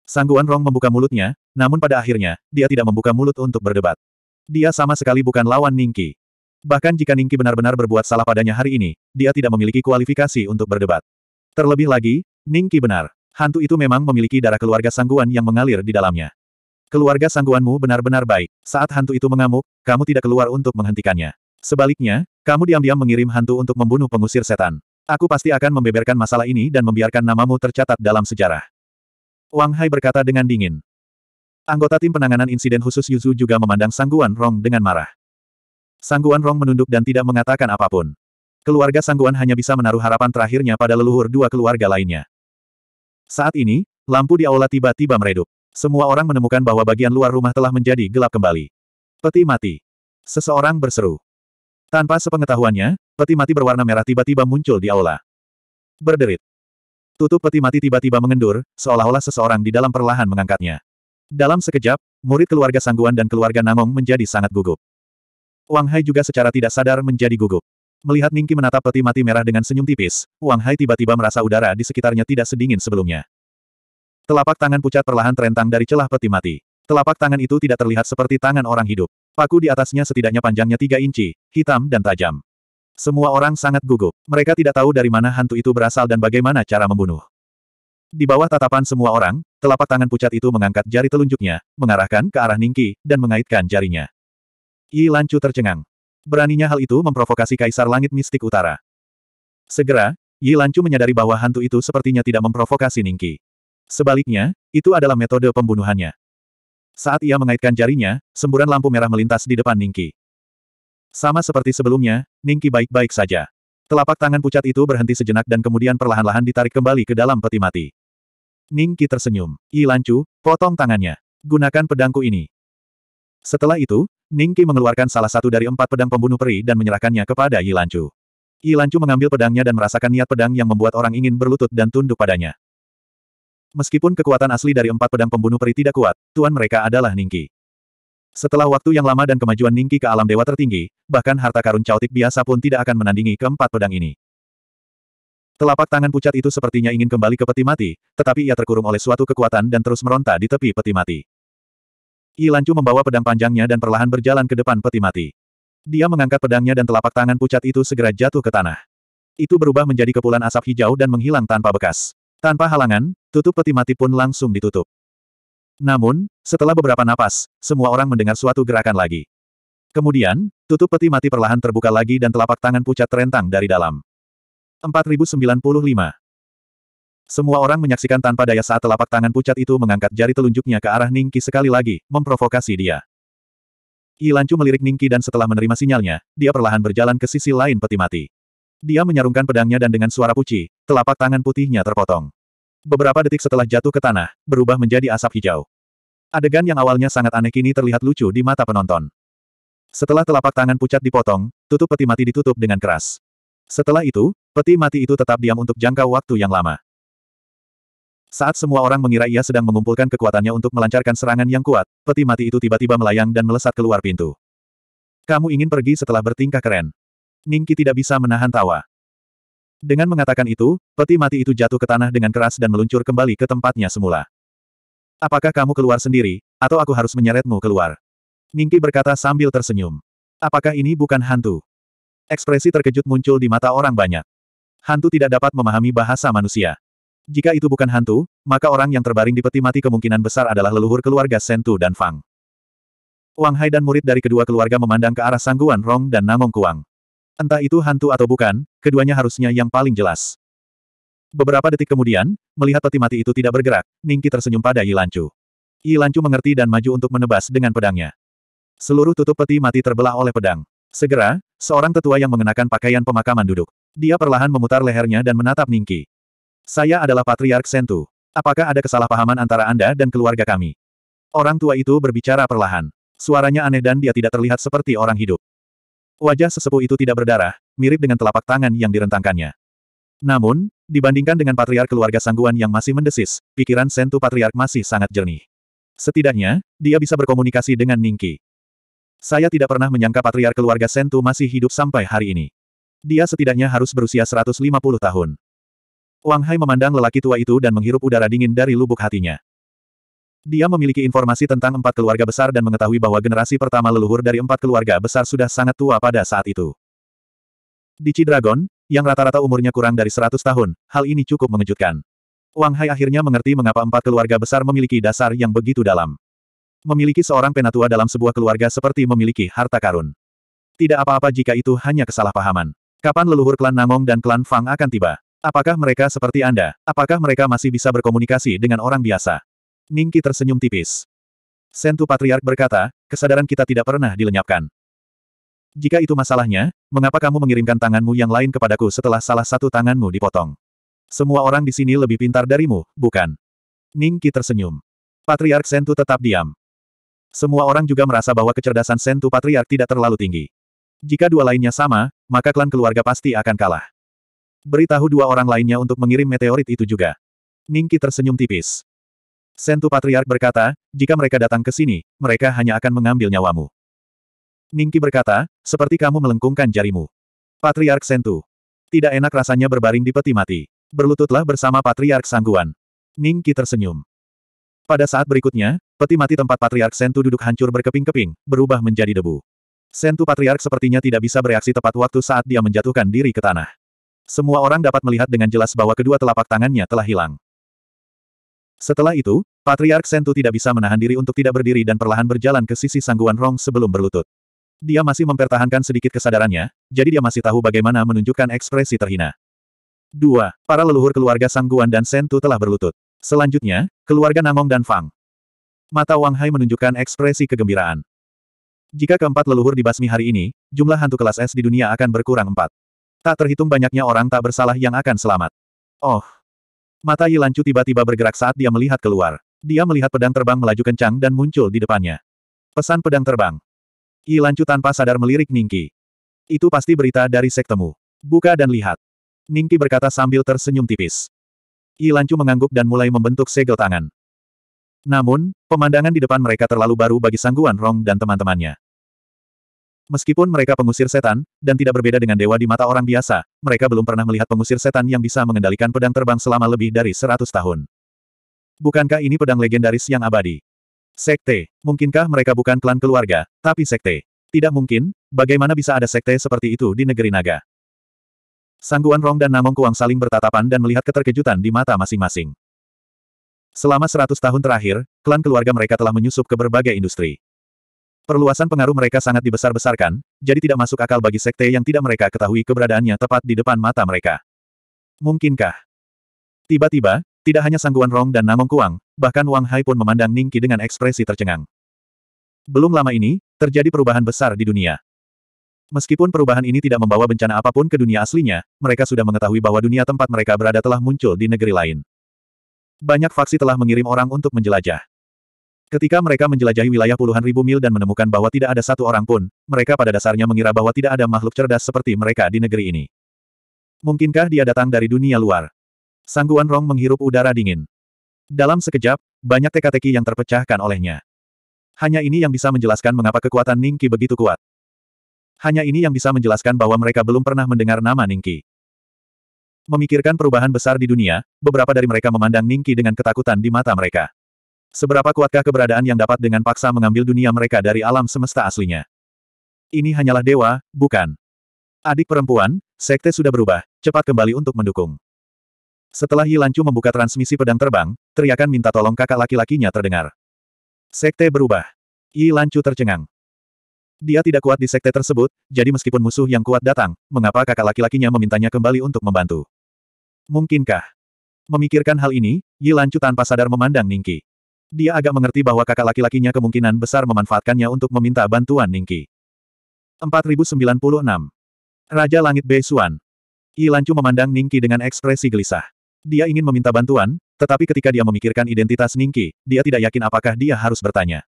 Sang Rong membuka mulutnya, namun pada akhirnya, dia tidak membuka mulut untuk berdebat. Dia sama sekali bukan lawan Ningki. Bahkan jika Ningki benar-benar berbuat salah padanya hari ini, dia tidak memiliki kualifikasi untuk berdebat. Terlebih lagi, Ningki benar. Hantu itu memang memiliki darah keluarga sangguan yang mengalir di dalamnya. Keluarga sangguanmu benar-benar baik. Saat hantu itu mengamuk, kamu tidak keluar untuk menghentikannya. Sebaliknya, kamu diam-diam mengirim hantu untuk membunuh pengusir setan. Aku pasti akan membeberkan masalah ini dan membiarkan namamu tercatat dalam sejarah. Wang Hai berkata dengan dingin. Anggota tim penanganan insiden khusus Yuzu juga memandang Sangguan Rong dengan marah. Sangguan Rong menunduk dan tidak mengatakan apapun. Keluarga Sangguan hanya bisa menaruh harapan terakhirnya pada leluhur dua keluarga lainnya. Saat ini, lampu di aula tiba-tiba meredup. Semua orang menemukan bahwa bagian luar rumah telah menjadi gelap kembali. Peti mati. Seseorang berseru. Tanpa sepengetahuannya, peti mati berwarna merah tiba-tiba muncul di aula. Berderit. Tutup peti mati tiba-tiba mengendur, seolah-olah seseorang di dalam perlahan mengangkatnya. Dalam sekejap, murid keluarga Sangguan dan keluarga Namong menjadi sangat gugup. Wang Hai juga secara tidak sadar menjadi gugup. Melihat Ningki menatap peti mati merah dengan senyum tipis, Wang Hai tiba-tiba merasa udara di sekitarnya tidak sedingin sebelumnya. Telapak tangan pucat perlahan terentang dari celah peti mati. Telapak tangan itu tidak terlihat seperti tangan orang hidup. Paku di atasnya setidaknya panjangnya tiga inci, hitam dan tajam. Semua orang sangat gugup. Mereka tidak tahu dari mana hantu itu berasal dan bagaimana cara membunuh. Di bawah tatapan semua orang, telapak tangan pucat itu mengangkat jari telunjuknya, mengarahkan ke arah Ningki, dan mengaitkan jarinya. Yi Lancu tercengang. Beraninya hal itu memprovokasi Kaisar Langit Mistik Utara. Segera, Yi Lancu menyadari bahwa hantu itu sepertinya tidak memprovokasi Ningki. Sebaliknya, itu adalah metode pembunuhannya. Saat ia mengaitkan jarinya, semburan lampu merah melintas di depan Ningki. Sama seperti sebelumnya, Ningki baik-baik saja. Telapak tangan pucat itu berhenti sejenak dan kemudian perlahan-lahan ditarik kembali ke dalam peti mati. Ningki tersenyum. Yi Lancu, potong tangannya. Gunakan pedangku ini. Setelah itu, Ningki mengeluarkan salah satu dari empat pedang pembunuh peri dan menyerahkannya kepada Yi Lancu. Yi Lancu mengambil pedangnya dan merasakan niat pedang yang membuat orang ingin berlutut dan tunduk padanya. Meskipun kekuatan asli dari empat pedang pembunuh peri tidak kuat, tuan mereka adalah Ningki. Setelah waktu yang lama dan kemajuan Ningki ke alam dewa tertinggi, bahkan harta karun caotik biasa pun tidak akan menandingi keempat pedang ini. Telapak tangan pucat itu sepertinya ingin kembali ke peti mati, tetapi ia terkurung oleh suatu kekuatan dan terus meronta di tepi peti mati. Lancu membawa pedang panjangnya dan perlahan berjalan ke depan peti mati. Dia mengangkat pedangnya dan telapak tangan pucat itu segera jatuh ke tanah. Itu berubah menjadi kepulan asap hijau dan menghilang tanpa bekas. Tanpa halangan, Tutup peti mati pun langsung ditutup. Namun, setelah beberapa napas, semua orang mendengar suatu gerakan lagi. Kemudian, tutup peti mati perlahan terbuka lagi dan telapak tangan pucat terentang dari dalam. 4095 Semua orang menyaksikan tanpa daya saat telapak tangan pucat itu mengangkat jari telunjuknya ke arah Ningki sekali lagi, memprovokasi dia. Ilancu melirik Ningki dan setelah menerima sinyalnya, dia perlahan berjalan ke sisi lain peti mati. Dia menyarungkan pedangnya dan dengan suara puci, telapak tangan putihnya terpotong. Beberapa detik setelah jatuh ke tanah, berubah menjadi asap hijau. Adegan yang awalnya sangat aneh kini terlihat lucu di mata penonton. Setelah telapak tangan pucat dipotong, tutup peti mati ditutup dengan keras. Setelah itu, peti mati itu tetap diam untuk jangka waktu yang lama. Saat semua orang mengira ia sedang mengumpulkan kekuatannya untuk melancarkan serangan yang kuat, peti mati itu tiba-tiba melayang dan melesat keluar pintu. Kamu ingin pergi setelah bertingkah keren. Ningki tidak bisa menahan tawa. Dengan mengatakan itu, peti mati itu jatuh ke tanah dengan keras dan meluncur kembali ke tempatnya semula. Apakah kamu keluar sendiri, atau aku harus menyeretmu keluar? Ningki berkata sambil tersenyum. Apakah ini bukan hantu? Ekspresi terkejut muncul di mata orang banyak. Hantu tidak dapat memahami bahasa manusia. Jika itu bukan hantu, maka orang yang terbaring di peti mati kemungkinan besar adalah leluhur keluarga Sentu dan Fang. Wang Hai dan murid dari kedua keluarga memandang ke arah sangguan Rong dan Namong Kuang. Entah itu hantu atau bukan, keduanya harusnya yang paling jelas. Beberapa detik kemudian, melihat peti mati itu tidak bergerak, Ningki tersenyum pada Yilancu. Yilancu mengerti dan maju untuk menebas dengan pedangnya. Seluruh tutup peti mati terbelah oleh pedang. Segera, seorang tetua yang mengenakan pakaian pemakaman duduk. Dia perlahan memutar lehernya dan menatap Ningki. Saya adalah Patriark Sentu. Apakah ada kesalahpahaman antara Anda dan keluarga kami? Orang tua itu berbicara perlahan. Suaranya aneh dan dia tidak terlihat seperti orang hidup. Wajah sesepuh itu tidak berdarah, mirip dengan telapak tangan yang direntangkannya. Namun, dibandingkan dengan patriark keluarga Sangguan yang masih mendesis, pikiran Sentu Patriark masih sangat jernih. Setidaknya, dia bisa berkomunikasi dengan Ningki. Saya tidak pernah menyangka patriark keluarga Sentu masih hidup sampai hari ini. Dia setidaknya harus berusia 150 tahun. Wang Hai memandang lelaki tua itu dan menghirup udara dingin dari lubuk hatinya. Dia memiliki informasi tentang empat keluarga besar dan mengetahui bahwa generasi pertama leluhur dari empat keluarga besar sudah sangat tua pada saat itu. Di Cidragon, yang rata-rata umurnya kurang dari 100 tahun, hal ini cukup mengejutkan. Wang Hai akhirnya mengerti mengapa empat keluarga besar memiliki dasar yang begitu dalam. Memiliki seorang penatua dalam sebuah keluarga seperti memiliki harta karun. Tidak apa-apa jika itu hanya kesalahpahaman. Kapan leluhur klan Namong dan klan Fang akan tiba? Apakah mereka seperti Anda? Apakah mereka masih bisa berkomunikasi dengan orang biasa? Ningki tersenyum tipis. Sentu Patriark berkata, kesadaran kita tidak pernah dilenyapkan. Jika itu masalahnya, mengapa kamu mengirimkan tanganmu yang lain kepadaku setelah salah satu tanganmu dipotong? Semua orang di sini lebih pintar darimu, bukan? Ningki tersenyum. Patriark Sentu tetap diam. Semua orang juga merasa bahwa kecerdasan Sentu Patriark tidak terlalu tinggi. Jika dua lainnya sama, maka klan keluarga pasti akan kalah. Beritahu dua orang lainnya untuk mengirim meteorit itu juga. Ningki tersenyum tipis. Sentu Patriark berkata, jika mereka datang ke sini, mereka hanya akan mengambil nyawamu. Ningki berkata, seperti kamu melengkungkan jarimu. Patriark Sentu. Tidak enak rasanya berbaring di peti mati. Berlututlah bersama Patriark Sangguan. Ningki tersenyum. Pada saat berikutnya, peti mati tempat Patriark Sentu duduk hancur berkeping-keping, berubah menjadi debu. Sentu Patriark sepertinya tidak bisa bereaksi tepat waktu saat dia menjatuhkan diri ke tanah. Semua orang dapat melihat dengan jelas bahwa kedua telapak tangannya telah hilang. Setelah itu, Patriark Sentu tidak bisa menahan diri untuk tidak berdiri dan perlahan berjalan ke sisi sangguan Rong sebelum berlutut. Dia masih mempertahankan sedikit kesadarannya, jadi dia masih tahu bagaimana menunjukkan ekspresi terhina. 2. Para leluhur keluarga Sangguan dan Sentu telah berlutut. Selanjutnya, keluarga Namong dan Fang. Mata Wang Hai menunjukkan ekspresi kegembiraan. Jika keempat leluhur dibasmi hari ini, jumlah hantu kelas S di dunia akan berkurang empat. Tak terhitung banyaknya orang tak bersalah yang akan selamat. Oh, Mata Yilancu tiba-tiba bergerak saat dia melihat keluar. Dia melihat pedang terbang melaju kencang dan muncul di depannya. Pesan pedang terbang. Yilancu tanpa sadar melirik Ningki. Itu pasti berita dari sektemu. Buka dan lihat. Ningki berkata sambil tersenyum tipis. Yilancu mengangguk dan mulai membentuk segel tangan. Namun, pemandangan di depan mereka terlalu baru bagi sangguan Rong dan teman-temannya. Meskipun mereka pengusir setan, dan tidak berbeda dengan dewa di mata orang biasa, mereka belum pernah melihat pengusir setan yang bisa mengendalikan pedang terbang selama lebih dari seratus tahun. Bukankah ini pedang legendaris yang abadi? Sekte. Mungkinkah mereka bukan klan keluarga, tapi sekte? Tidak mungkin, bagaimana bisa ada sekte seperti itu di negeri naga? Sangguan Rong dan Namong Kuang saling bertatapan dan melihat keterkejutan di mata masing-masing. Selama seratus tahun terakhir, klan keluarga mereka telah menyusup ke berbagai industri. Perluasan pengaruh mereka sangat dibesar-besarkan, jadi tidak masuk akal bagi sekte yang tidak mereka ketahui keberadaannya tepat di depan mata mereka. Mungkinkah? Tiba-tiba, tidak hanya Sangguan Rong dan Namong Kuang, bahkan Wang Hai pun memandang Ningki dengan ekspresi tercengang. Belum lama ini, terjadi perubahan besar di dunia. Meskipun perubahan ini tidak membawa bencana apapun ke dunia aslinya, mereka sudah mengetahui bahwa dunia tempat mereka berada telah muncul di negeri lain. Banyak faksi telah mengirim orang untuk menjelajah. Ketika mereka menjelajahi wilayah puluhan ribu mil dan menemukan bahwa tidak ada satu orang pun, mereka pada dasarnya mengira bahwa tidak ada makhluk cerdas seperti mereka di negeri ini. Mungkinkah dia datang dari dunia luar? Sangguan Rong menghirup udara dingin. Dalam sekejap, banyak teka-teki yang terpecahkan olehnya. Hanya ini yang bisa menjelaskan mengapa kekuatan Ningki begitu kuat. Hanya ini yang bisa menjelaskan bahwa mereka belum pernah mendengar nama Ningki. Memikirkan perubahan besar di dunia, beberapa dari mereka memandang Ningki dengan ketakutan di mata mereka. Seberapa kuatkah keberadaan yang dapat dengan paksa mengambil dunia mereka dari alam semesta aslinya? Ini hanyalah dewa, bukan. Adik perempuan, sekte sudah berubah, cepat kembali untuk mendukung. Setelah Yilancu membuka transmisi pedang terbang, teriakan minta tolong kakak laki-lakinya terdengar. Sekte berubah. Yilancu tercengang. Dia tidak kuat di sekte tersebut, jadi meskipun musuh yang kuat datang, mengapa kakak laki-lakinya memintanya kembali untuk membantu? Mungkinkah? Memikirkan hal ini, Yilancu tanpa sadar memandang Ningki. Dia agak mengerti bahwa kakak laki-lakinya kemungkinan besar memanfaatkannya untuk meminta bantuan Ningki. 4096. Raja Langit Beisuan. Ilancu memandang Ningki dengan ekspresi gelisah. Dia ingin meminta bantuan, tetapi ketika dia memikirkan identitas Ningki, dia tidak yakin apakah dia harus bertanya.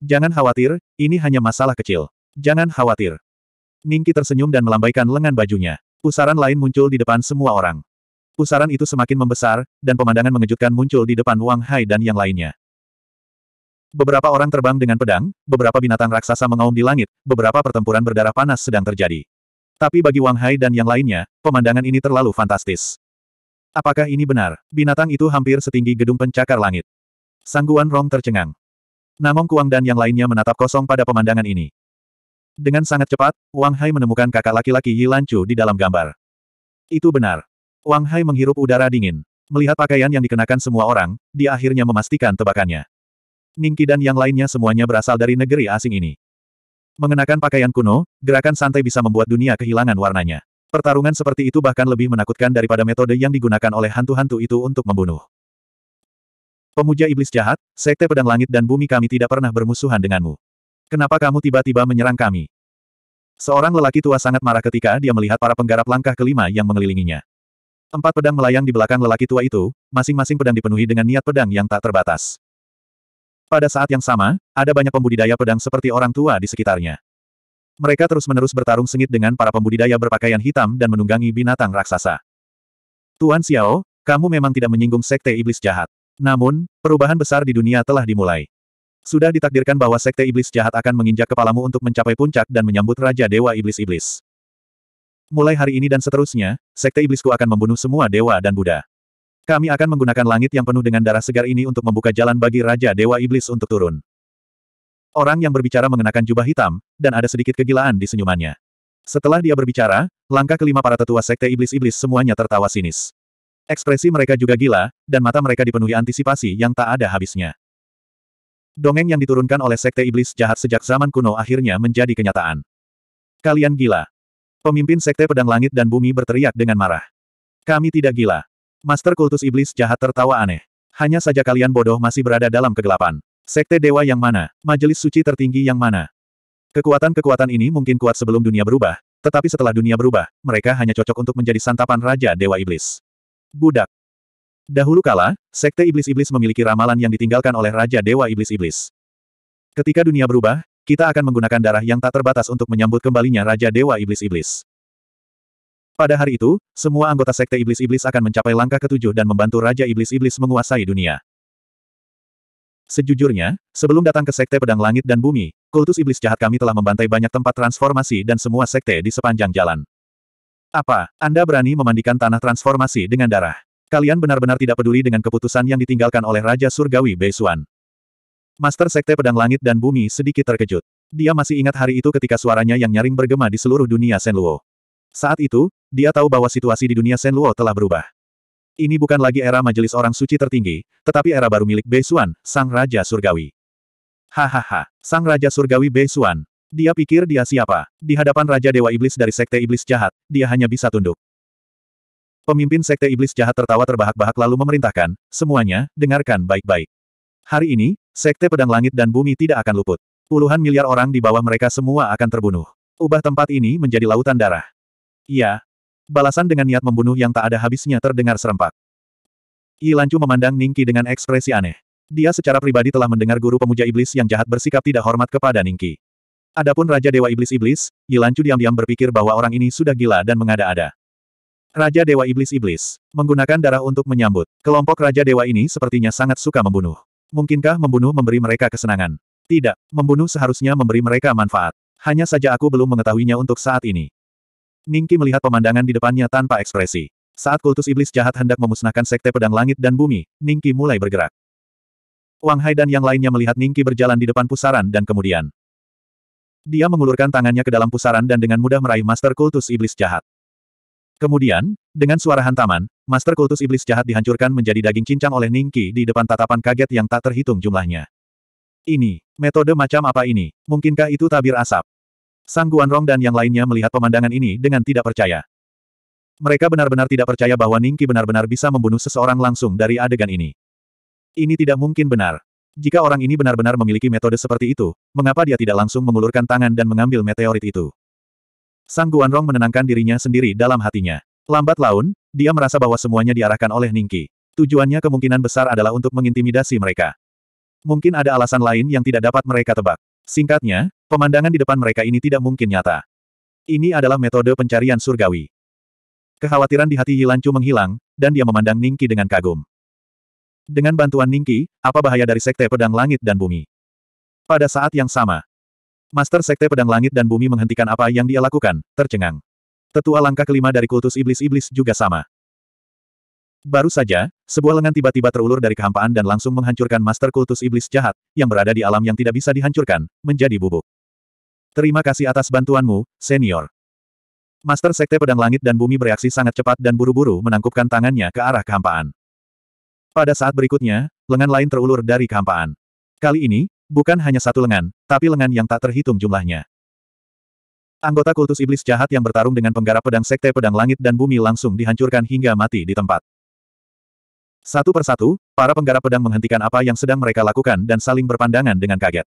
Jangan khawatir, ini hanya masalah kecil. Jangan khawatir. Ningki tersenyum dan melambaikan lengan bajunya. Pusaran lain muncul di depan semua orang. Pusaran itu semakin membesar, dan pemandangan mengejutkan muncul di depan Wang Hai dan yang lainnya. Beberapa orang terbang dengan pedang, beberapa binatang raksasa mengaum di langit, beberapa pertempuran berdarah panas sedang terjadi. Tapi bagi Wang Hai dan yang lainnya, pemandangan ini terlalu fantastis. Apakah ini benar? Binatang itu hampir setinggi gedung pencakar langit. Sangguan Rong tercengang. Namong Kuang dan yang lainnya menatap kosong pada pemandangan ini. Dengan sangat cepat, Wang Hai menemukan kakak laki-laki Yi Lancu di dalam gambar. Itu benar. Wang Hai menghirup udara dingin. Melihat pakaian yang dikenakan semua orang, dia akhirnya memastikan tebakannya. Ningki dan yang lainnya semuanya berasal dari negeri asing ini. Mengenakan pakaian kuno, gerakan santai bisa membuat dunia kehilangan warnanya. Pertarungan seperti itu bahkan lebih menakutkan daripada metode yang digunakan oleh hantu-hantu itu untuk membunuh. Pemuja iblis jahat, sekte pedang langit dan bumi kami tidak pernah bermusuhan denganmu. Kenapa kamu tiba-tiba menyerang kami? Seorang lelaki tua sangat marah ketika dia melihat para penggarap langkah kelima yang mengelilinginya. Empat pedang melayang di belakang lelaki tua itu, masing-masing pedang dipenuhi dengan niat pedang yang tak terbatas. Pada saat yang sama, ada banyak pembudidaya pedang seperti orang tua di sekitarnya. Mereka terus-menerus bertarung sengit dengan para pembudidaya berpakaian hitam dan menunggangi binatang raksasa. Tuan Xiao, kamu memang tidak menyinggung sekte iblis jahat. Namun, perubahan besar di dunia telah dimulai. Sudah ditakdirkan bahwa sekte iblis jahat akan menginjak kepalamu untuk mencapai puncak dan menyambut Raja Dewa Iblis-Iblis. Mulai hari ini dan seterusnya, Sekte Iblisku akan membunuh semua dewa dan Buddha. Kami akan menggunakan langit yang penuh dengan darah segar ini untuk membuka jalan bagi Raja Dewa Iblis untuk turun. Orang yang berbicara mengenakan jubah hitam, dan ada sedikit kegilaan di senyumannya. Setelah dia berbicara, langkah kelima para tetua Sekte Iblis-Iblis semuanya tertawa sinis. Ekspresi mereka juga gila, dan mata mereka dipenuhi antisipasi yang tak ada habisnya. Dongeng yang diturunkan oleh Sekte Iblis jahat sejak zaman kuno akhirnya menjadi kenyataan. Kalian gila. Pemimpin Sekte Pedang Langit dan Bumi berteriak dengan marah. Kami tidak gila. Master Kultus Iblis jahat tertawa aneh. Hanya saja kalian bodoh masih berada dalam kegelapan. Sekte Dewa yang mana? Majelis Suci tertinggi yang mana? Kekuatan-kekuatan ini mungkin kuat sebelum dunia berubah, tetapi setelah dunia berubah, mereka hanya cocok untuk menjadi santapan Raja Dewa Iblis. Budak. Dahulu kala, Sekte Iblis-Iblis memiliki ramalan yang ditinggalkan oleh Raja Dewa Iblis-Iblis. Ketika dunia berubah, kita akan menggunakan darah yang tak terbatas untuk menyambut kembalinya Raja Dewa Iblis-Iblis. Pada hari itu, semua anggota Sekte Iblis-Iblis akan mencapai langkah ketujuh dan membantu Raja Iblis-Iblis menguasai dunia. Sejujurnya, sebelum datang ke Sekte Pedang Langit dan Bumi, kultus iblis jahat kami telah membantai banyak tempat transformasi dan semua sekte di sepanjang jalan. Apa, Anda berani memandikan tanah transformasi dengan darah? Kalian benar-benar tidak peduli dengan keputusan yang ditinggalkan oleh Raja Surgawi Beisuan. Master Sekte Pedang Langit dan Bumi sedikit terkejut. Dia masih ingat hari itu ketika suaranya yang nyaring bergema di seluruh dunia Senluo. Saat itu, dia tahu bahwa situasi di dunia Senluo telah berubah. Ini bukan lagi era majelis orang suci tertinggi, tetapi era baru milik Beisuan, Sang Raja Surgawi. Hahaha, Sang Raja Surgawi Beisuan. Dia pikir dia siapa. Di hadapan Raja Dewa Iblis dari Sekte Iblis Jahat, dia hanya bisa tunduk. Pemimpin Sekte Iblis Jahat tertawa terbahak-bahak lalu memerintahkan, semuanya, dengarkan baik-baik. Hari ini, sekte pedang langit dan bumi tidak akan luput. Puluhan miliar orang di bawah mereka semua akan terbunuh. Ubah tempat ini menjadi lautan darah. Iya. Balasan dengan niat membunuh yang tak ada habisnya terdengar serempak. Lancu memandang Ningki dengan ekspresi aneh. Dia secara pribadi telah mendengar guru pemuja iblis yang jahat bersikap tidak hormat kepada Ningki. Adapun Raja Dewa Iblis-Iblis, Yilancu diam-diam berpikir bahwa orang ini sudah gila dan mengada-ada. Raja Dewa Iblis-Iblis menggunakan darah untuk menyambut. Kelompok Raja Dewa ini sepertinya sangat suka membunuh. Mungkinkah membunuh memberi mereka kesenangan? Tidak, membunuh seharusnya memberi mereka manfaat. Hanya saja aku belum mengetahuinya untuk saat ini. Ningki melihat pemandangan di depannya tanpa ekspresi. Saat kultus iblis jahat hendak memusnahkan sekte pedang langit dan bumi, Ningki mulai bergerak. Wang Hai dan yang lainnya melihat Ningki berjalan di depan pusaran dan kemudian dia mengulurkan tangannya ke dalam pusaran dan dengan mudah meraih master kultus iblis jahat. Kemudian, dengan suara hantaman, Master kultus iblis jahat dihancurkan menjadi daging cincang oleh Ningki di depan tatapan kaget yang tak terhitung jumlahnya. Ini, metode macam apa ini? Mungkinkah itu tabir asap? Sang Guanrong dan yang lainnya melihat pemandangan ini dengan tidak percaya. Mereka benar-benar tidak percaya bahwa Ningki benar-benar bisa membunuh seseorang langsung dari adegan ini. Ini tidak mungkin benar. Jika orang ini benar-benar memiliki metode seperti itu, mengapa dia tidak langsung mengulurkan tangan dan mengambil meteorit itu? Sang Guanrong menenangkan dirinya sendiri dalam hatinya. Lambat laun, dia merasa bahwa semuanya diarahkan oleh Ningki. Tujuannya kemungkinan besar adalah untuk mengintimidasi mereka. Mungkin ada alasan lain yang tidak dapat mereka tebak. Singkatnya, pemandangan di depan mereka ini tidak mungkin nyata. Ini adalah metode pencarian surgawi. Kekhawatiran di hati Yilancu menghilang, dan dia memandang Ningki dengan kagum. Dengan bantuan Ningki, apa bahaya dari Sekte Pedang Langit dan Bumi? Pada saat yang sama, Master Sekte Pedang Langit dan Bumi menghentikan apa yang dia lakukan, tercengang tetua langkah kelima dari kultus iblis-iblis juga sama. Baru saja, sebuah lengan tiba-tiba terulur dari kehampaan dan langsung menghancurkan master kultus iblis jahat, yang berada di alam yang tidak bisa dihancurkan, menjadi bubuk. Terima kasih atas bantuanmu, senior. Master Sekte Pedang Langit dan Bumi bereaksi sangat cepat dan buru-buru menangkupkan tangannya ke arah kehampaan. Pada saat berikutnya, lengan lain terulur dari kehampaan. Kali ini, bukan hanya satu lengan, tapi lengan yang tak terhitung jumlahnya. Anggota kultus iblis jahat yang bertarung dengan penggarap pedang sekte pedang langit dan bumi langsung dihancurkan hingga mati di tempat. Satu persatu, para penggarap pedang menghentikan apa yang sedang mereka lakukan dan saling berpandangan dengan kaget.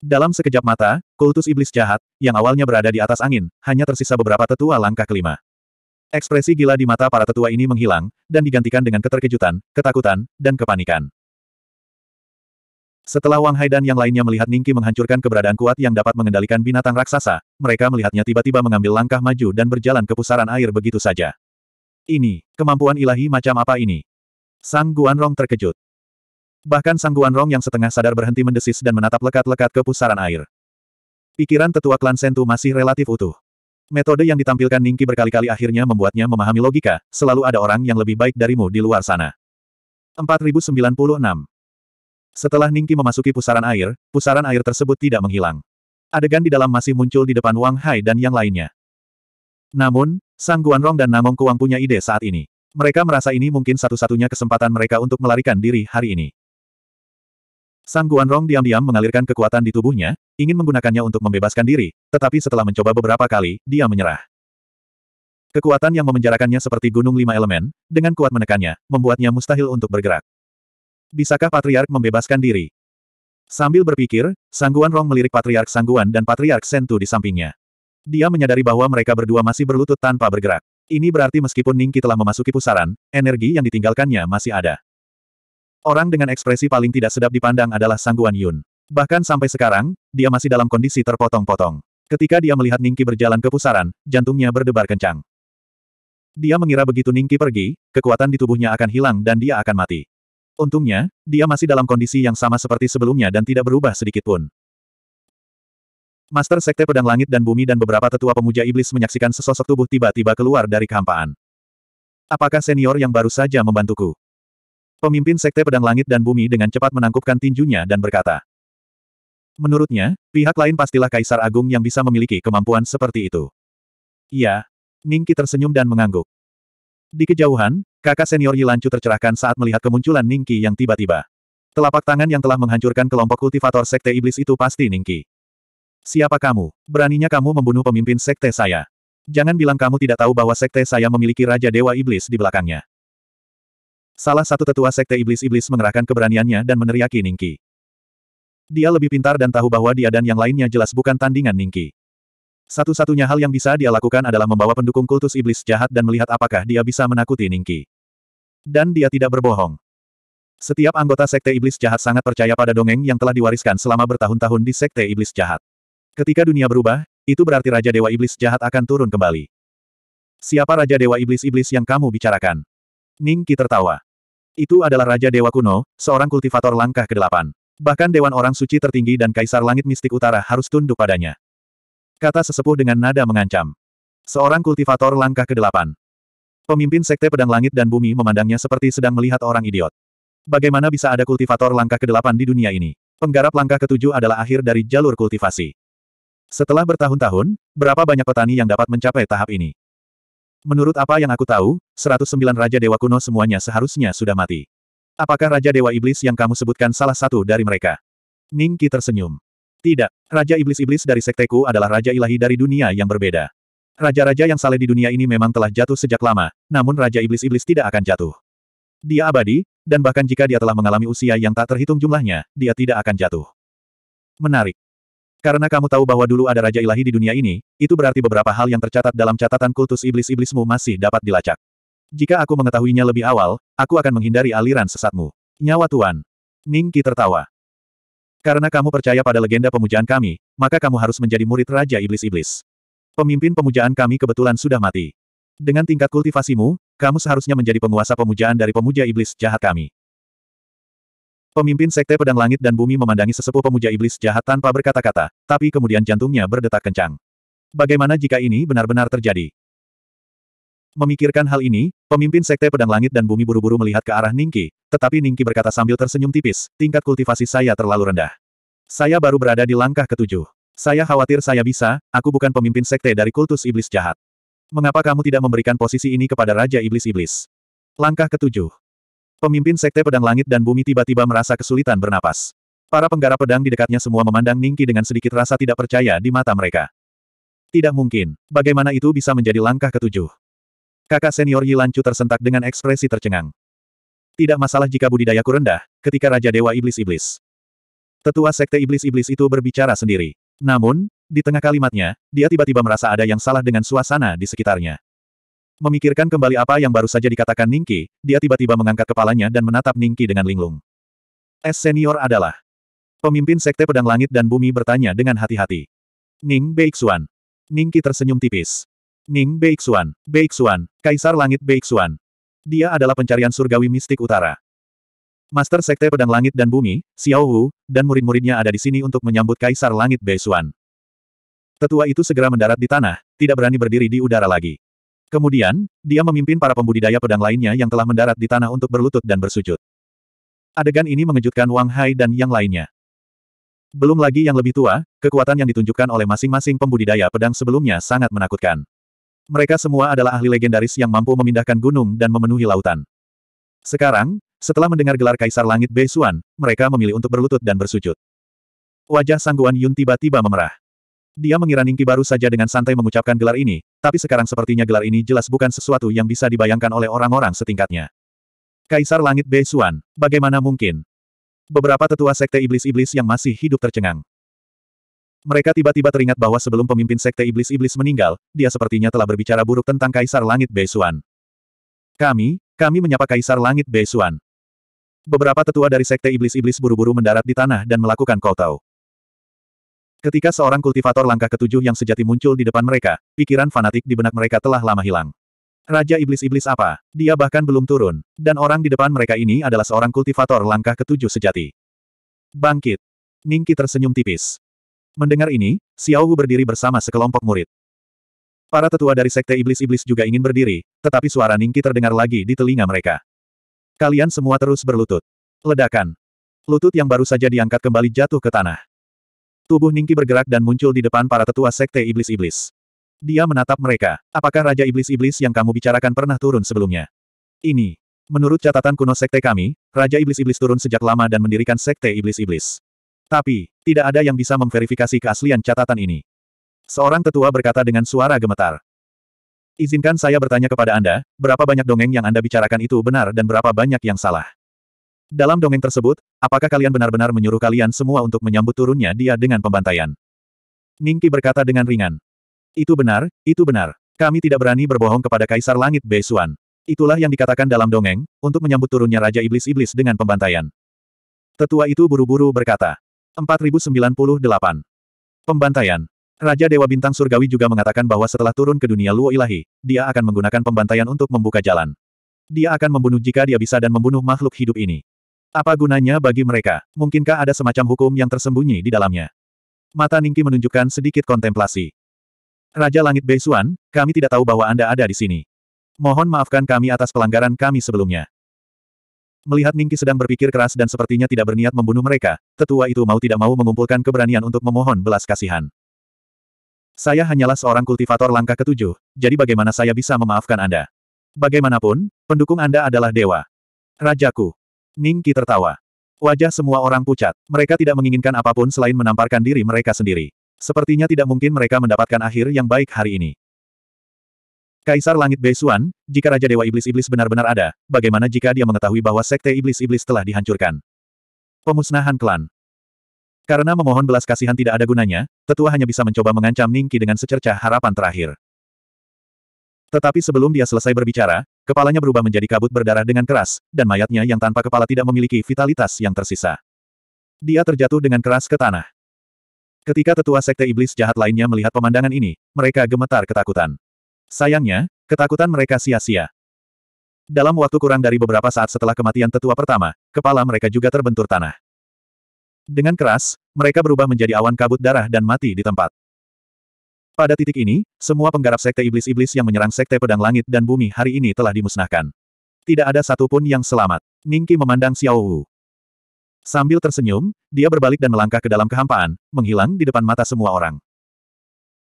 Dalam sekejap mata, kultus iblis jahat, yang awalnya berada di atas angin, hanya tersisa beberapa tetua langkah kelima. Ekspresi gila di mata para tetua ini menghilang, dan digantikan dengan keterkejutan, ketakutan, dan kepanikan. Setelah Wang Hai dan yang lainnya melihat Ningki menghancurkan keberadaan kuat yang dapat mengendalikan binatang raksasa, mereka melihatnya tiba-tiba mengambil langkah maju dan berjalan ke pusaran air begitu saja. Ini, kemampuan ilahi macam apa ini? Sang Guanrong terkejut. Bahkan Sang Guanrong yang setengah sadar berhenti mendesis dan menatap lekat-lekat ke pusaran air. Pikiran tetua klan Sentu masih relatif utuh. Metode yang ditampilkan Ningki berkali-kali akhirnya membuatnya memahami logika, selalu ada orang yang lebih baik darimu di luar sana. 4096 setelah Ningki memasuki pusaran air, pusaran air tersebut tidak menghilang. Adegan di dalam masih muncul di depan Wang Hai dan yang lainnya. Namun, Sang Guanrong dan Namong Kuang punya ide saat ini. Mereka merasa ini mungkin satu-satunya kesempatan mereka untuk melarikan diri hari ini. Sang Guanrong diam-diam mengalirkan kekuatan di tubuhnya, ingin menggunakannya untuk membebaskan diri, tetapi setelah mencoba beberapa kali, dia menyerah. Kekuatan yang memenjarakannya seperti gunung lima elemen, dengan kuat menekannya, membuatnya mustahil untuk bergerak. Bisakah Patriark membebaskan diri? Sambil berpikir, Sangguan Rong melirik Patriark Sangguan dan Patriark Sentu di sampingnya. Dia menyadari bahwa mereka berdua masih berlutut tanpa bergerak. Ini berarti meskipun Ningki telah memasuki pusaran, energi yang ditinggalkannya masih ada. Orang dengan ekspresi paling tidak sedap dipandang adalah Sangguan Yun. Bahkan sampai sekarang, dia masih dalam kondisi terpotong-potong. Ketika dia melihat Ningki berjalan ke pusaran, jantungnya berdebar kencang. Dia mengira begitu Ningki pergi, kekuatan di tubuhnya akan hilang dan dia akan mati. Untungnya, dia masih dalam kondisi yang sama seperti sebelumnya dan tidak berubah sedikit pun. Master Sekte Pedang Langit dan Bumi dan beberapa tetua pemuja iblis menyaksikan sesosok tubuh tiba-tiba keluar dari kehampaan. Apakah senior yang baru saja membantuku? Pemimpin Sekte Pedang Langit dan Bumi dengan cepat menangkupkan tinjunya dan berkata. Menurutnya, pihak lain pastilah Kaisar Agung yang bisa memiliki kemampuan seperti itu. Iya. Ningki tersenyum dan mengangguk. Di kejauhan, kakak senior Yilancu tercerahkan saat melihat kemunculan Ningki yang tiba-tiba. Telapak tangan yang telah menghancurkan kelompok kultivator sekte iblis itu pasti Ningki. Siapa kamu? Beraninya kamu membunuh pemimpin sekte saya. Jangan bilang kamu tidak tahu bahwa sekte saya memiliki Raja Dewa Iblis di belakangnya. Salah satu tetua sekte iblis-iblis mengerahkan keberaniannya dan meneriaki Ningki. Dia lebih pintar dan tahu bahwa dia dan yang lainnya jelas bukan tandingan Ningki. Satu-satunya hal yang bisa dia lakukan adalah membawa pendukung kultus iblis jahat dan melihat apakah dia bisa menakuti Ningki. Dan dia tidak berbohong. Setiap anggota Sekte Iblis Jahat sangat percaya pada dongeng yang telah diwariskan selama bertahun-tahun di Sekte Iblis Jahat. Ketika dunia berubah, itu berarti Raja Dewa Iblis Jahat akan turun kembali. Siapa Raja Dewa Iblis-Iblis yang kamu bicarakan? Ningki tertawa. Itu adalah Raja Dewa Kuno, seorang kultivator langkah ke-8. Bahkan Dewan Orang Suci Tertinggi dan Kaisar Langit Mistik Utara harus tunduk padanya. Kata sesepuh dengan nada mengancam. Seorang kultivator langkah ke delapan. Pemimpin Sekte Pedang Langit dan Bumi memandangnya seperti sedang melihat orang idiot. Bagaimana bisa ada kultivator langkah ke delapan di dunia ini? Penggarap langkah ke tujuh adalah akhir dari jalur kultivasi. Setelah bertahun-tahun, berapa banyak petani yang dapat mencapai tahap ini? Menurut apa yang aku tahu, 109 Raja Dewa kuno semuanya seharusnya sudah mati. Apakah Raja Dewa Iblis yang kamu sebutkan salah satu dari mereka? Ningki tersenyum. Tidak, Raja Iblis-Iblis dari sekteku adalah Raja Ilahi dari dunia yang berbeda. Raja-raja yang saleh di dunia ini memang telah jatuh sejak lama, namun Raja Iblis-Iblis tidak akan jatuh. Dia abadi, dan bahkan jika dia telah mengalami usia yang tak terhitung jumlahnya, dia tidak akan jatuh. Menarik. Karena kamu tahu bahwa dulu ada Raja Ilahi di dunia ini, itu berarti beberapa hal yang tercatat dalam catatan kultus iblis-iblismu masih dapat dilacak. Jika aku mengetahuinya lebih awal, aku akan menghindari aliran sesatmu. Nyawa Tuan. Ningki tertawa. Karena kamu percaya pada legenda pemujaan kami, maka kamu harus menjadi murid Raja Iblis-Iblis. Pemimpin pemujaan kami kebetulan sudah mati. Dengan tingkat kultivasimu, kamu seharusnya menjadi penguasa pemujaan dari pemuja iblis jahat kami. Pemimpin Sekte Pedang Langit dan Bumi memandangi sesepuh pemuja iblis jahat tanpa berkata-kata, tapi kemudian jantungnya berdetak kencang. Bagaimana jika ini benar-benar terjadi? Memikirkan hal ini, pemimpin Sekte Pedang Langit dan Bumi buru-buru melihat ke arah Ningki, tetapi Ningki berkata sambil tersenyum tipis, tingkat kultivasi saya terlalu rendah. Saya baru berada di langkah ketujuh. Saya khawatir saya bisa, aku bukan pemimpin sekte dari kultus iblis jahat. Mengapa kamu tidak memberikan posisi ini kepada Raja Iblis-Iblis? Langkah ketujuh. Pemimpin Sekte Pedang Langit dan Bumi tiba-tiba merasa kesulitan bernapas. Para penggarap pedang di dekatnya semua memandang Ningki dengan sedikit rasa tidak percaya di mata mereka. Tidak mungkin. Bagaimana itu bisa menjadi langkah ketujuh? Kakak senior Yilancu tersentak dengan ekspresi tercengang. Tidak masalah jika budidayaku rendah, ketika Raja Dewa Iblis-Iblis. Tetua Sekte Iblis-Iblis itu berbicara sendiri. Namun, di tengah kalimatnya, dia tiba-tiba merasa ada yang salah dengan suasana di sekitarnya. Memikirkan kembali apa yang baru saja dikatakan Ningki, dia tiba-tiba mengangkat kepalanya dan menatap Ningki dengan linglung. Es senior adalah pemimpin Sekte Pedang Langit dan Bumi bertanya dengan hati-hati. Ning Beixuan. Ningki tersenyum tipis. Ning Beixuan, Beixuan, Kaisar Langit Beixuan. Dia adalah pencarian surgawi mistik utara. Master Sekte Pedang Langit dan Bumi, Xiao Wu, dan murid-muridnya ada di sini untuk menyambut Kaisar Langit Beixuan. Tetua itu segera mendarat di tanah, tidak berani berdiri di udara lagi. Kemudian, dia memimpin para pembudidaya pedang lainnya yang telah mendarat di tanah untuk berlutut dan bersujud. Adegan ini mengejutkan Wang Hai dan yang lainnya. Belum lagi yang lebih tua, kekuatan yang ditunjukkan oleh masing-masing pembudidaya pedang sebelumnya sangat menakutkan. Mereka semua adalah ahli legendaris yang mampu memindahkan gunung dan memenuhi lautan. Sekarang, setelah mendengar gelar Kaisar Langit Beisuan, mereka memilih untuk berlutut dan bersujud. Wajah Sangguan Yun tiba-tiba memerah. Dia mengira Ningki baru saja dengan santai mengucapkan gelar ini, tapi sekarang sepertinya gelar ini jelas bukan sesuatu yang bisa dibayangkan oleh orang-orang setingkatnya. Kaisar Langit Beisuan, bagaimana mungkin? Beberapa tetua sekte iblis-iblis yang masih hidup tercengang. Mereka tiba-tiba teringat bahwa sebelum pemimpin Sekte Iblis-Iblis meninggal, dia sepertinya telah berbicara buruk tentang Kaisar Langit Beisuan. Kami, kami menyapa Kaisar Langit Beisuan. Beberapa tetua dari Sekte Iblis-Iblis buru-buru mendarat di tanah dan melakukan kotau. Ketika seorang kultivator langkah ketujuh yang sejati muncul di depan mereka, pikiran fanatik di benak mereka telah lama hilang. Raja Iblis-Iblis apa? Dia bahkan belum turun. Dan orang di depan mereka ini adalah seorang kultivator langkah ketujuh sejati. Bangkit. Ningki tersenyum tipis. Mendengar ini, Xiao Wu berdiri bersama sekelompok murid. Para tetua dari sekte iblis-iblis juga ingin berdiri, tetapi suara Ningki terdengar lagi di telinga mereka. Kalian semua terus berlutut. Ledakan. Lutut yang baru saja diangkat kembali jatuh ke tanah. Tubuh Ningki bergerak dan muncul di depan para tetua sekte iblis-iblis. Dia menatap mereka. Apakah Raja Iblis-Iblis yang kamu bicarakan pernah turun sebelumnya? Ini. Menurut catatan kuno sekte kami, Raja Iblis-Iblis turun sejak lama dan mendirikan sekte Iblis-Iblis. Tapi, tidak ada yang bisa memverifikasi keaslian catatan ini. Seorang tetua berkata dengan suara gemetar. Izinkan saya bertanya kepada Anda, berapa banyak dongeng yang Anda bicarakan itu benar dan berapa banyak yang salah? Dalam dongeng tersebut, apakah kalian benar-benar menyuruh kalian semua untuk menyambut turunnya dia dengan pembantaian? Ningki berkata dengan ringan. Itu benar, itu benar. Kami tidak berani berbohong kepada Kaisar Langit Beisuan. Itulah yang dikatakan dalam dongeng, untuk menyambut turunnya Raja Iblis-Iblis dengan pembantaian. Tetua itu buru-buru berkata. 4098. Pembantaian. Raja Dewa Bintang Surgawi juga mengatakan bahwa setelah turun ke dunia Luo Ilahi, dia akan menggunakan pembantaian untuk membuka jalan. Dia akan membunuh jika dia bisa dan membunuh makhluk hidup ini. Apa gunanya bagi mereka? Mungkinkah ada semacam hukum yang tersembunyi di dalamnya? Mata Ningki menunjukkan sedikit kontemplasi. Raja Langit Beisuan, kami tidak tahu bahwa Anda ada di sini. Mohon maafkan kami atas pelanggaran kami sebelumnya. Melihat Ningki sedang berpikir keras dan sepertinya tidak berniat membunuh mereka, tetua itu mau tidak mau mengumpulkan keberanian untuk memohon belas kasihan. Saya hanyalah seorang kultivator langkah ketujuh, jadi bagaimana saya bisa memaafkan Anda? Bagaimanapun, pendukung Anda adalah dewa. Rajaku. Ningki tertawa. Wajah semua orang pucat. Mereka tidak menginginkan apapun selain menamparkan diri mereka sendiri. Sepertinya tidak mungkin mereka mendapatkan akhir yang baik hari ini. Kaisar Langit Beisuan, jika Raja Dewa Iblis-Iblis benar-benar ada, bagaimana jika dia mengetahui bahwa Sekte Iblis-Iblis telah dihancurkan? Pemusnahan klan. Karena memohon belas kasihan tidak ada gunanya, tetua hanya bisa mencoba mengancam Ningki dengan secercah harapan terakhir. Tetapi sebelum dia selesai berbicara, kepalanya berubah menjadi kabut berdarah dengan keras, dan mayatnya yang tanpa kepala tidak memiliki vitalitas yang tersisa. Dia terjatuh dengan keras ke tanah. Ketika tetua sekte iblis jahat lainnya melihat pemandangan ini, mereka gemetar ketakutan. Sayangnya, ketakutan mereka sia-sia. Dalam waktu kurang dari beberapa saat setelah kematian tetua pertama, kepala mereka juga terbentur tanah. Dengan keras, mereka berubah menjadi awan kabut darah dan mati di tempat. Pada titik ini, semua penggarap sekte iblis-iblis yang menyerang sekte pedang langit dan bumi hari ini telah dimusnahkan. Tidak ada satupun yang selamat. Ningki memandang Xiao Wu. Sambil tersenyum, dia berbalik dan melangkah ke dalam kehampaan, menghilang di depan mata semua orang.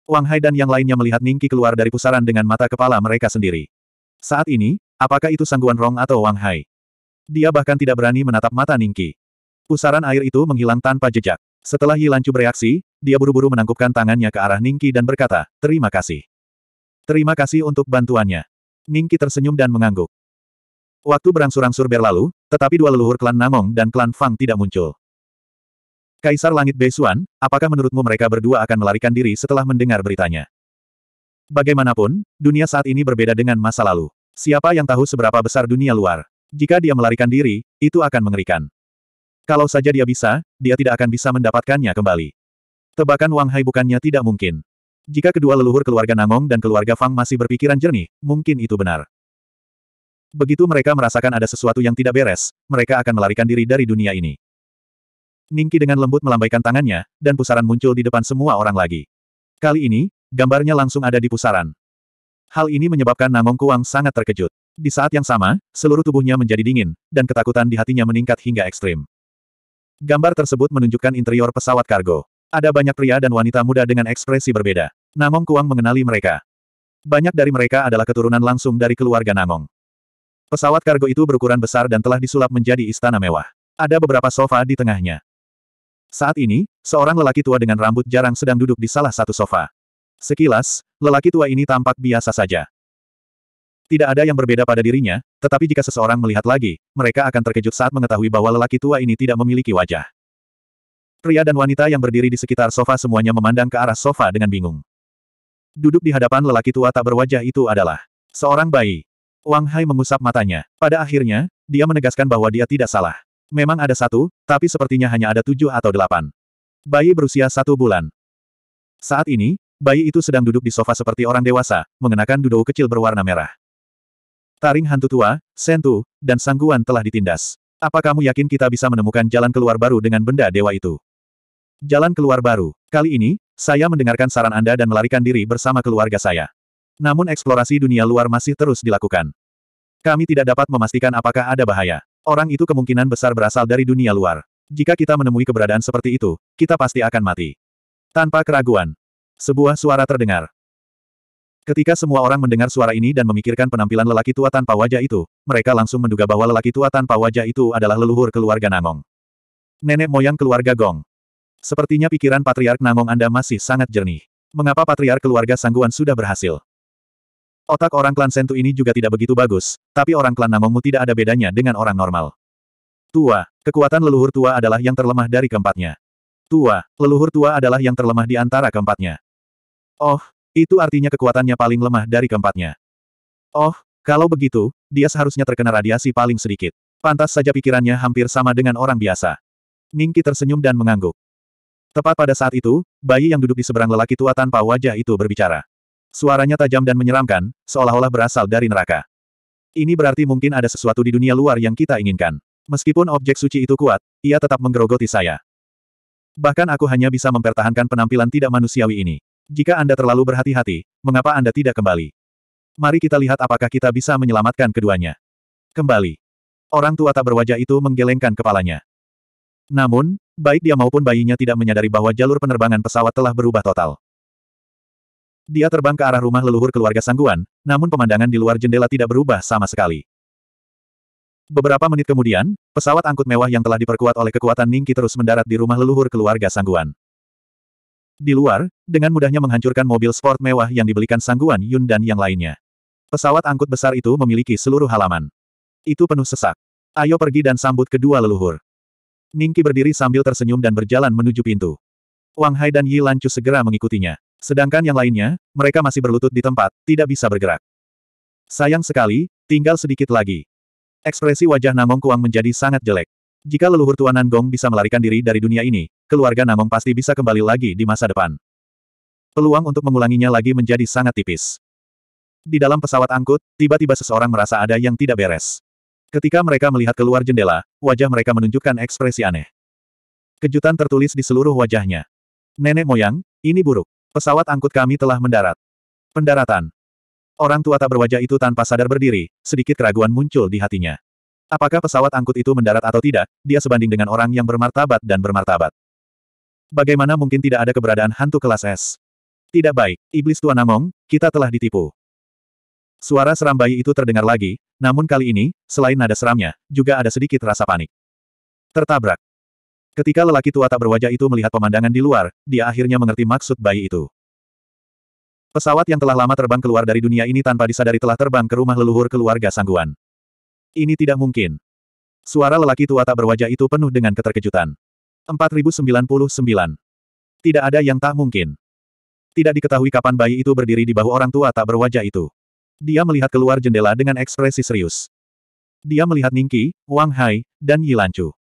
Wang Hai dan yang lainnya melihat Ningki keluar dari pusaran dengan mata kepala mereka sendiri. Saat ini, apakah itu Sangguan Rong atau Wang Hai? Dia bahkan tidak berani menatap mata Ningki. Pusaran air itu menghilang tanpa jejak. Setelah Lancu bereaksi, dia buru-buru menangkupkan tangannya ke arah Ningki dan berkata, Terima kasih. Terima kasih untuk bantuannya. Ningki tersenyum dan mengangguk. Waktu berangsur-angsur berlalu, tetapi dua leluhur klan Namong dan klan Fang tidak muncul. Kaisar Langit Beisuan, apakah menurutmu mereka berdua akan melarikan diri setelah mendengar beritanya? Bagaimanapun, dunia saat ini berbeda dengan masa lalu. Siapa yang tahu seberapa besar dunia luar? Jika dia melarikan diri, itu akan mengerikan. Kalau saja dia bisa, dia tidak akan bisa mendapatkannya kembali. Tebakan Wang Hai bukannya tidak mungkin. Jika kedua leluhur keluarga Nangong dan keluarga Fang masih berpikiran jernih, mungkin itu benar. Begitu mereka merasakan ada sesuatu yang tidak beres, mereka akan melarikan diri dari dunia ini. Ningki dengan lembut melambaikan tangannya, dan pusaran muncul di depan semua orang lagi. Kali ini, gambarnya langsung ada di pusaran. Hal ini menyebabkan Namong Kuang sangat terkejut. Di saat yang sama, seluruh tubuhnya menjadi dingin, dan ketakutan di hatinya meningkat hingga ekstrim. Gambar tersebut menunjukkan interior pesawat kargo. Ada banyak pria dan wanita muda dengan ekspresi berbeda. Namong Kuang mengenali mereka. Banyak dari mereka adalah keturunan langsung dari keluarga Namong. Pesawat kargo itu berukuran besar dan telah disulap menjadi istana mewah. Ada beberapa sofa di tengahnya. Saat ini, seorang lelaki tua dengan rambut jarang sedang duduk di salah satu sofa. Sekilas, lelaki tua ini tampak biasa saja. Tidak ada yang berbeda pada dirinya, tetapi jika seseorang melihat lagi, mereka akan terkejut saat mengetahui bahwa lelaki tua ini tidak memiliki wajah. Pria dan wanita yang berdiri di sekitar sofa semuanya memandang ke arah sofa dengan bingung. Duduk di hadapan lelaki tua tak berwajah itu adalah seorang bayi. Wang Hai mengusap matanya. Pada akhirnya, dia menegaskan bahwa dia tidak salah. Memang ada satu, tapi sepertinya hanya ada tujuh atau delapan. Bayi berusia satu bulan. Saat ini, bayi itu sedang duduk di sofa seperti orang dewasa, mengenakan duduk kecil berwarna merah. Taring hantu tua, sentu, dan sangguan telah ditindas. Apa kamu yakin kita bisa menemukan jalan keluar baru dengan benda dewa itu? Jalan keluar baru. Kali ini, saya mendengarkan saran Anda dan melarikan diri bersama keluarga saya. Namun eksplorasi dunia luar masih terus dilakukan. Kami tidak dapat memastikan apakah ada bahaya. Orang itu kemungkinan besar berasal dari dunia luar. Jika kita menemui keberadaan seperti itu, kita pasti akan mati. Tanpa keraguan. Sebuah suara terdengar. Ketika semua orang mendengar suara ini dan memikirkan penampilan lelaki tua tanpa wajah itu, mereka langsung menduga bahwa lelaki tua tanpa wajah itu adalah leluhur keluarga Nangong. Nenek moyang keluarga Gong. Sepertinya pikiran Patriark Nangong Anda masih sangat jernih. Mengapa Patriark keluarga Sangguan sudah berhasil? Otak orang klan Sentu ini juga tidak begitu bagus, tapi orang klan Namongmu tidak ada bedanya dengan orang normal. Tua, kekuatan leluhur tua adalah yang terlemah dari keempatnya. Tua, leluhur tua adalah yang terlemah di antara keempatnya. Oh, itu artinya kekuatannya paling lemah dari keempatnya. Oh, kalau begitu, dia seharusnya terkena radiasi paling sedikit. Pantas saja pikirannya hampir sama dengan orang biasa. Ningki tersenyum dan mengangguk. Tepat pada saat itu, bayi yang duduk di seberang lelaki tua tanpa wajah itu berbicara. Suaranya tajam dan menyeramkan, seolah-olah berasal dari neraka. Ini berarti mungkin ada sesuatu di dunia luar yang kita inginkan. Meskipun objek suci itu kuat, ia tetap menggerogoti saya. Bahkan aku hanya bisa mempertahankan penampilan tidak manusiawi ini. Jika Anda terlalu berhati-hati, mengapa Anda tidak kembali? Mari kita lihat apakah kita bisa menyelamatkan keduanya. Kembali. Orang tua tak berwajah itu menggelengkan kepalanya. Namun, baik dia maupun bayinya tidak menyadari bahwa jalur penerbangan pesawat telah berubah total. Dia terbang ke arah rumah leluhur keluarga Sangguan, namun pemandangan di luar jendela tidak berubah sama sekali. Beberapa menit kemudian, pesawat angkut mewah yang telah diperkuat oleh kekuatan Ningki terus mendarat di rumah leluhur keluarga Sangguan. Di luar, dengan mudahnya menghancurkan mobil sport mewah yang dibelikan Sangguan Yun dan yang lainnya. Pesawat angkut besar itu memiliki seluruh halaman. Itu penuh sesak. Ayo pergi dan sambut kedua leluhur. Ningki berdiri sambil tersenyum dan berjalan menuju pintu. Wang Hai dan Yi Lancu segera mengikutinya. Sedangkan yang lainnya, mereka masih berlutut di tempat, tidak bisa bergerak. Sayang sekali, tinggal sedikit lagi. Ekspresi wajah Namong Kuang menjadi sangat jelek. Jika leluhur Tuan Nanggong bisa melarikan diri dari dunia ini, keluarga Namong pasti bisa kembali lagi di masa depan. Peluang untuk mengulanginya lagi menjadi sangat tipis. Di dalam pesawat angkut, tiba-tiba seseorang merasa ada yang tidak beres. Ketika mereka melihat keluar jendela, wajah mereka menunjukkan ekspresi aneh. Kejutan tertulis di seluruh wajahnya. Nenek moyang, ini buruk. Pesawat angkut kami telah mendarat. Pendaratan. Orang tua tak berwajah itu tanpa sadar berdiri, sedikit keraguan muncul di hatinya. Apakah pesawat angkut itu mendarat atau tidak, dia sebanding dengan orang yang bermartabat dan bermartabat. Bagaimana mungkin tidak ada keberadaan hantu kelas S? Tidak baik, iblis tua Namong, kita telah ditipu. Suara seram bayi itu terdengar lagi, namun kali ini, selain nada seramnya, juga ada sedikit rasa panik. Tertabrak. Ketika lelaki tua tak berwajah itu melihat pemandangan di luar, dia akhirnya mengerti maksud bayi itu. Pesawat yang telah lama terbang keluar dari dunia ini tanpa disadari telah terbang ke rumah leluhur keluarga Sangguan. Ini tidak mungkin. Suara lelaki tua tak berwajah itu penuh dengan keterkejutan. 4099. Tidak ada yang tak mungkin. Tidak diketahui kapan bayi itu berdiri di bahu orang tua tak berwajah itu. Dia melihat keluar jendela dengan ekspresi serius. Dia melihat Ningki, Wang Hai, dan Yilancu.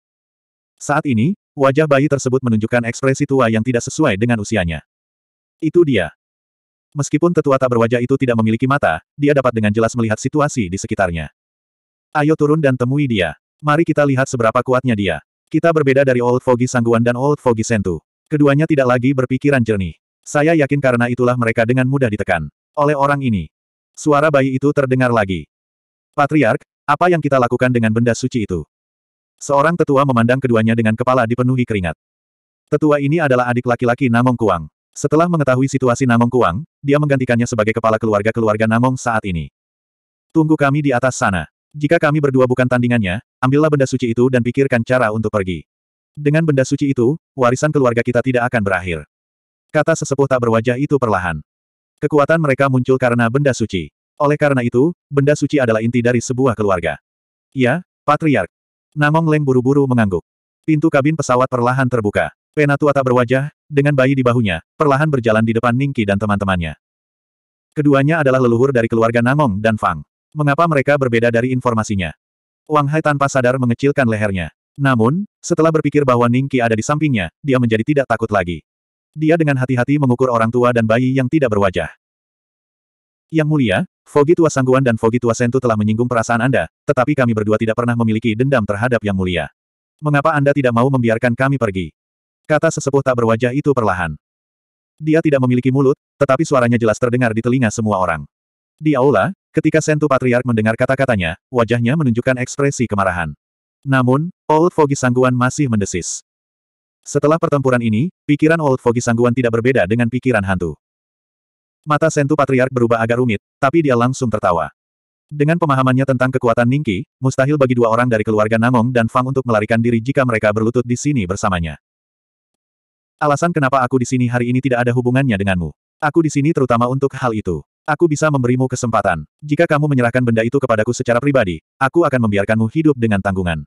Saat ini, Wajah bayi tersebut menunjukkan ekspresi tua yang tidak sesuai dengan usianya. Itu dia. Meskipun tetua tak berwajah itu tidak memiliki mata, dia dapat dengan jelas melihat situasi di sekitarnya. Ayo turun dan temui dia. Mari kita lihat seberapa kuatnya dia. Kita berbeda dari Old Foggy Sangguan dan Old Foggy Sentu. Keduanya tidak lagi berpikiran jernih. Saya yakin karena itulah mereka dengan mudah ditekan. Oleh orang ini. Suara bayi itu terdengar lagi. Patriark, apa yang kita lakukan dengan benda suci itu? Seorang tetua memandang keduanya dengan kepala dipenuhi keringat. Tetua ini adalah adik laki-laki Namong Kuang. Setelah mengetahui situasi Namong Kuang, dia menggantikannya sebagai kepala keluarga-keluarga Namong saat ini. Tunggu kami di atas sana. Jika kami berdua bukan tandingannya, ambillah benda suci itu dan pikirkan cara untuk pergi. Dengan benda suci itu, warisan keluarga kita tidak akan berakhir. Kata sesepuh tak berwajah itu perlahan. Kekuatan mereka muncul karena benda suci. Oleh karena itu, benda suci adalah inti dari sebuah keluarga. Ya, Patriark, Namong Leng buru-buru mengangguk. Pintu kabin pesawat perlahan terbuka. Penatua tak berwajah, dengan bayi di bahunya, perlahan berjalan di depan Ningki dan teman-temannya. Keduanya adalah leluhur dari keluarga Namong dan Fang. Mengapa mereka berbeda dari informasinya? Wang Hai tanpa sadar mengecilkan lehernya. Namun, setelah berpikir bahwa Ningki ada di sampingnya, dia menjadi tidak takut lagi. Dia dengan hati-hati mengukur orang tua dan bayi yang tidak berwajah. Yang mulia, Fogi Tua Sangguan dan Fogi Tua Sentu telah menyinggung perasaan Anda, tetapi kami berdua tidak pernah memiliki dendam terhadap Yang Mulia. Mengapa Anda tidak mau membiarkan kami pergi? Kata sesepuh tak berwajah itu perlahan. Dia tidak memiliki mulut, tetapi suaranya jelas terdengar di telinga semua orang. Di aula, ketika Sentu Patriark mendengar kata-katanya, wajahnya menunjukkan ekspresi kemarahan. Namun, Old Fogi Sangguan masih mendesis. Setelah pertempuran ini, pikiran Old Fogi Sangguan tidak berbeda dengan pikiran hantu. Mata Sentu Patriark berubah agak rumit, tapi dia langsung tertawa. Dengan pemahamannya tentang kekuatan Ningki, mustahil bagi dua orang dari keluarga Namong dan Fang untuk melarikan diri jika mereka berlutut di sini bersamanya. Alasan kenapa aku di sini hari ini tidak ada hubungannya denganmu. Aku di sini terutama untuk hal itu. Aku bisa memberimu kesempatan. Jika kamu menyerahkan benda itu kepadaku secara pribadi, aku akan membiarkanmu hidup dengan tanggungan.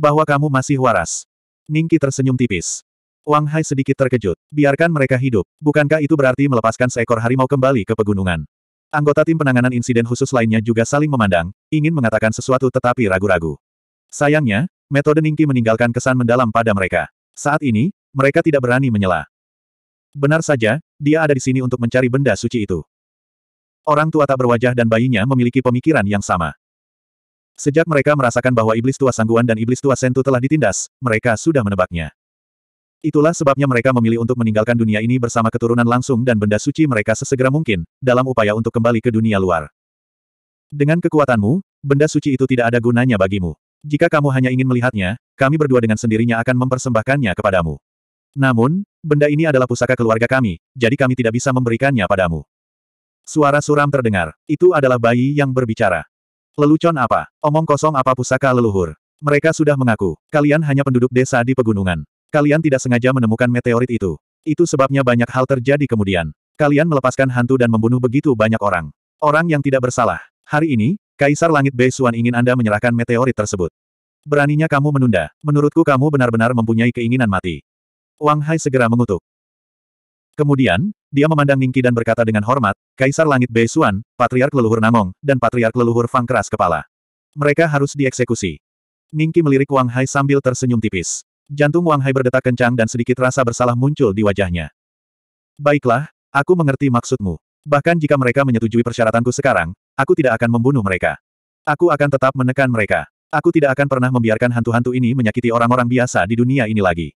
Bahwa kamu masih waras. Ningki tersenyum tipis. Wang Hai sedikit terkejut. Biarkan mereka hidup. Bukankah itu berarti melepaskan seekor harimau kembali ke pegunungan? Anggota tim penanganan insiden khusus lainnya juga saling memandang, ingin mengatakan sesuatu tetapi ragu-ragu. Sayangnya, metode Ningki meninggalkan kesan mendalam pada mereka. Saat ini, mereka tidak berani menyela. Benar saja, dia ada di sini untuk mencari benda suci itu. Orang tua tak berwajah dan bayinya memiliki pemikiran yang sama. Sejak mereka merasakan bahwa iblis tua sangguan dan iblis tua sentu telah ditindas, mereka sudah menebaknya. Itulah sebabnya mereka memilih untuk meninggalkan dunia ini bersama keturunan langsung dan benda suci mereka sesegera mungkin, dalam upaya untuk kembali ke dunia luar. Dengan kekuatanmu, benda suci itu tidak ada gunanya bagimu. Jika kamu hanya ingin melihatnya, kami berdua dengan sendirinya akan mempersembahkannya kepadamu. Namun, benda ini adalah pusaka keluarga kami, jadi kami tidak bisa memberikannya padamu. Suara suram terdengar. Itu adalah bayi yang berbicara. Lelucon apa? Omong kosong apa pusaka leluhur? Mereka sudah mengaku, kalian hanya penduduk desa di pegunungan. Kalian tidak sengaja menemukan meteorit itu. Itu sebabnya banyak hal terjadi kemudian. Kalian melepaskan hantu dan membunuh begitu banyak orang. Orang yang tidak bersalah. Hari ini, Kaisar Langit Bei Suan ingin Anda menyerahkan meteorit tersebut. Beraninya kamu menunda. Menurutku kamu benar-benar mempunyai keinginan mati. Wang Hai segera mengutuk. Kemudian, dia memandang Ningki dan berkata dengan hormat, Kaisar Langit Bei Suan, Patriark Leluhur Namong, dan Patriark Leluhur Fang keras kepala. Mereka harus dieksekusi. Ningki melirik Wang Hai sambil tersenyum tipis. Jantung Wang Hai berdetak kencang dan sedikit rasa bersalah muncul di wajahnya. Baiklah, aku mengerti maksudmu. Bahkan jika mereka menyetujui persyaratanku sekarang, aku tidak akan membunuh mereka. Aku akan tetap menekan mereka. Aku tidak akan pernah membiarkan hantu-hantu ini menyakiti orang-orang biasa di dunia ini lagi.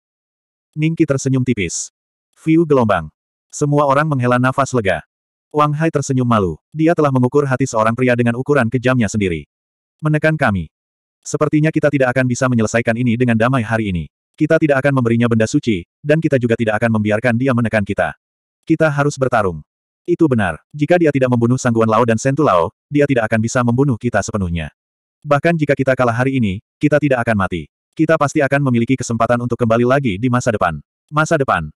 Ningki tersenyum tipis. View gelombang. Semua orang menghela nafas lega. Wang Hai tersenyum malu. Dia telah mengukur hati seorang pria dengan ukuran kejamnya sendiri. Menekan kami. Sepertinya kita tidak akan bisa menyelesaikan ini dengan damai hari ini. Kita tidak akan memberinya benda suci, dan kita juga tidak akan membiarkan dia menekan kita. Kita harus bertarung. Itu benar. Jika dia tidak membunuh Sangguan Lao dan Sentu Lao, dia tidak akan bisa membunuh kita sepenuhnya. Bahkan jika kita kalah hari ini, kita tidak akan mati. Kita pasti akan memiliki kesempatan untuk kembali lagi di masa depan. Masa depan.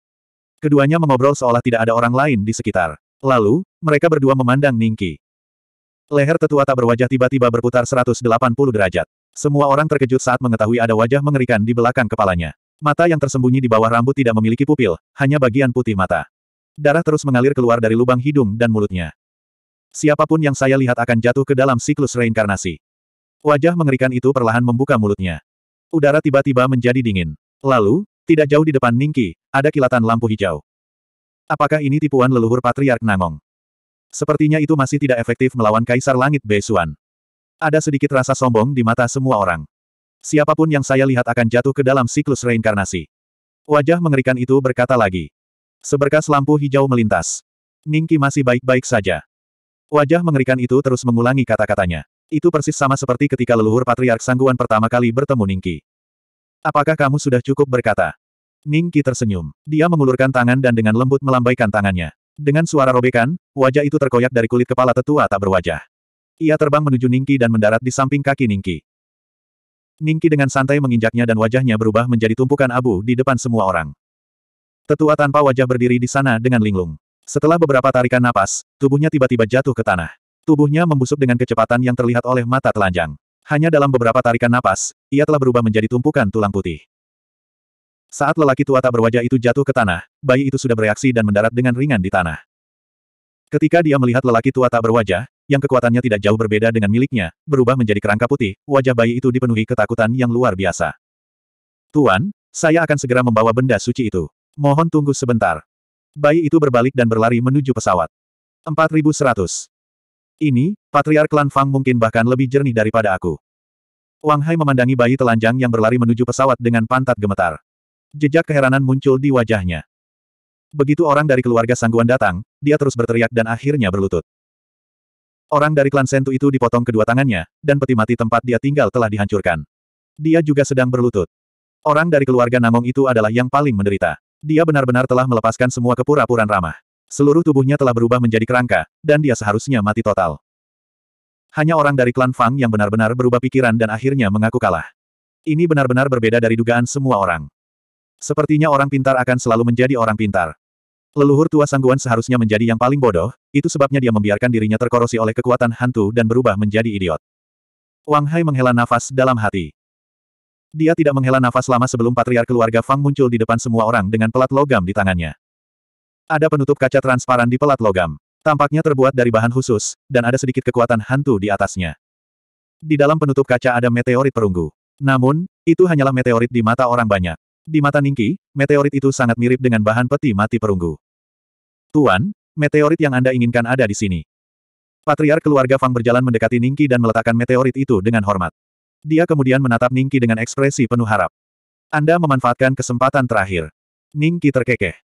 Keduanya mengobrol seolah tidak ada orang lain di sekitar. Lalu, mereka berdua memandang Ningki. Leher tetua tak berwajah tiba-tiba berputar 180 derajat. Semua orang terkejut saat mengetahui ada wajah mengerikan di belakang kepalanya. Mata yang tersembunyi di bawah rambut tidak memiliki pupil, hanya bagian putih mata. Darah terus mengalir keluar dari lubang hidung dan mulutnya. Siapapun yang saya lihat akan jatuh ke dalam siklus reinkarnasi. Wajah mengerikan itu perlahan membuka mulutnya. Udara tiba-tiba menjadi dingin. Lalu, tidak jauh di depan Ningki, ada kilatan lampu hijau. Apakah ini tipuan leluhur Patriark Nangong? Sepertinya itu masih tidak efektif melawan Kaisar Langit Beisuan. Ada sedikit rasa sombong di mata semua orang. Siapapun yang saya lihat akan jatuh ke dalam siklus reinkarnasi. Wajah mengerikan itu berkata lagi. Seberkas lampu hijau melintas. Ningki masih baik-baik saja. Wajah mengerikan itu terus mengulangi kata-katanya. Itu persis sama seperti ketika leluhur patriark sangguan pertama kali bertemu Ningki. Apakah kamu sudah cukup berkata? Ningki tersenyum. Dia mengulurkan tangan dan dengan lembut melambaikan tangannya. Dengan suara robekan, wajah itu terkoyak dari kulit kepala tetua tak berwajah. Ia terbang menuju Ningki dan mendarat di samping kaki Ningki. Ningki dengan santai menginjaknya dan wajahnya berubah menjadi tumpukan abu di depan semua orang. Tetua tanpa wajah berdiri di sana dengan linglung. Setelah beberapa tarikan napas, tubuhnya tiba-tiba jatuh ke tanah. Tubuhnya membusuk dengan kecepatan yang terlihat oleh mata telanjang. Hanya dalam beberapa tarikan napas, ia telah berubah menjadi tumpukan tulang putih. Saat lelaki tua tak berwajah itu jatuh ke tanah, bayi itu sudah bereaksi dan mendarat dengan ringan di tanah. Ketika dia melihat lelaki tua tak berwajah, yang kekuatannya tidak jauh berbeda dengan miliknya, berubah menjadi kerangka putih, wajah bayi itu dipenuhi ketakutan yang luar biasa. Tuan, saya akan segera membawa benda suci itu. Mohon tunggu sebentar. Bayi itu berbalik dan berlari menuju pesawat. 4100. Ini, Patriark Klan Fang mungkin bahkan lebih jernih daripada aku. Wang Hai memandangi bayi telanjang yang berlari menuju pesawat dengan pantat gemetar. Jejak keheranan muncul di wajahnya. Begitu orang dari keluarga Sangguan datang, dia terus berteriak dan akhirnya berlutut. Orang dari klan Sentu itu dipotong kedua tangannya, dan peti mati tempat dia tinggal telah dihancurkan. Dia juga sedang berlutut. Orang dari keluarga Namong itu adalah yang paling menderita. Dia benar-benar telah melepaskan semua kepura-puraan ramah. Seluruh tubuhnya telah berubah menjadi kerangka, dan dia seharusnya mati total. Hanya orang dari klan Fang yang benar-benar berubah pikiran dan akhirnya mengaku kalah. Ini benar-benar berbeda dari dugaan semua orang. Sepertinya orang pintar akan selalu menjadi orang pintar. Leluhur tua Sangguan seharusnya menjadi yang paling bodoh, itu sebabnya dia membiarkan dirinya terkorosi oleh kekuatan hantu dan berubah menjadi idiot. Wang Hai menghela nafas dalam hati. Dia tidak menghela nafas lama sebelum patriar keluarga Fang muncul di depan semua orang dengan pelat logam di tangannya. Ada penutup kaca transparan di pelat logam. Tampaknya terbuat dari bahan khusus, dan ada sedikit kekuatan hantu di atasnya. Di dalam penutup kaca ada meteorit perunggu. Namun, itu hanyalah meteorit di mata orang banyak. Di mata Ningki, meteorit itu sangat mirip dengan bahan peti mati perunggu. Tuan, meteorit yang Anda inginkan ada di sini. Patriar keluarga Fang berjalan mendekati Ningki dan meletakkan meteorit itu dengan hormat. Dia kemudian menatap Ningki dengan ekspresi penuh harap. Anda memanfaatkan kesempatan terakhir. Ningki terkekeh.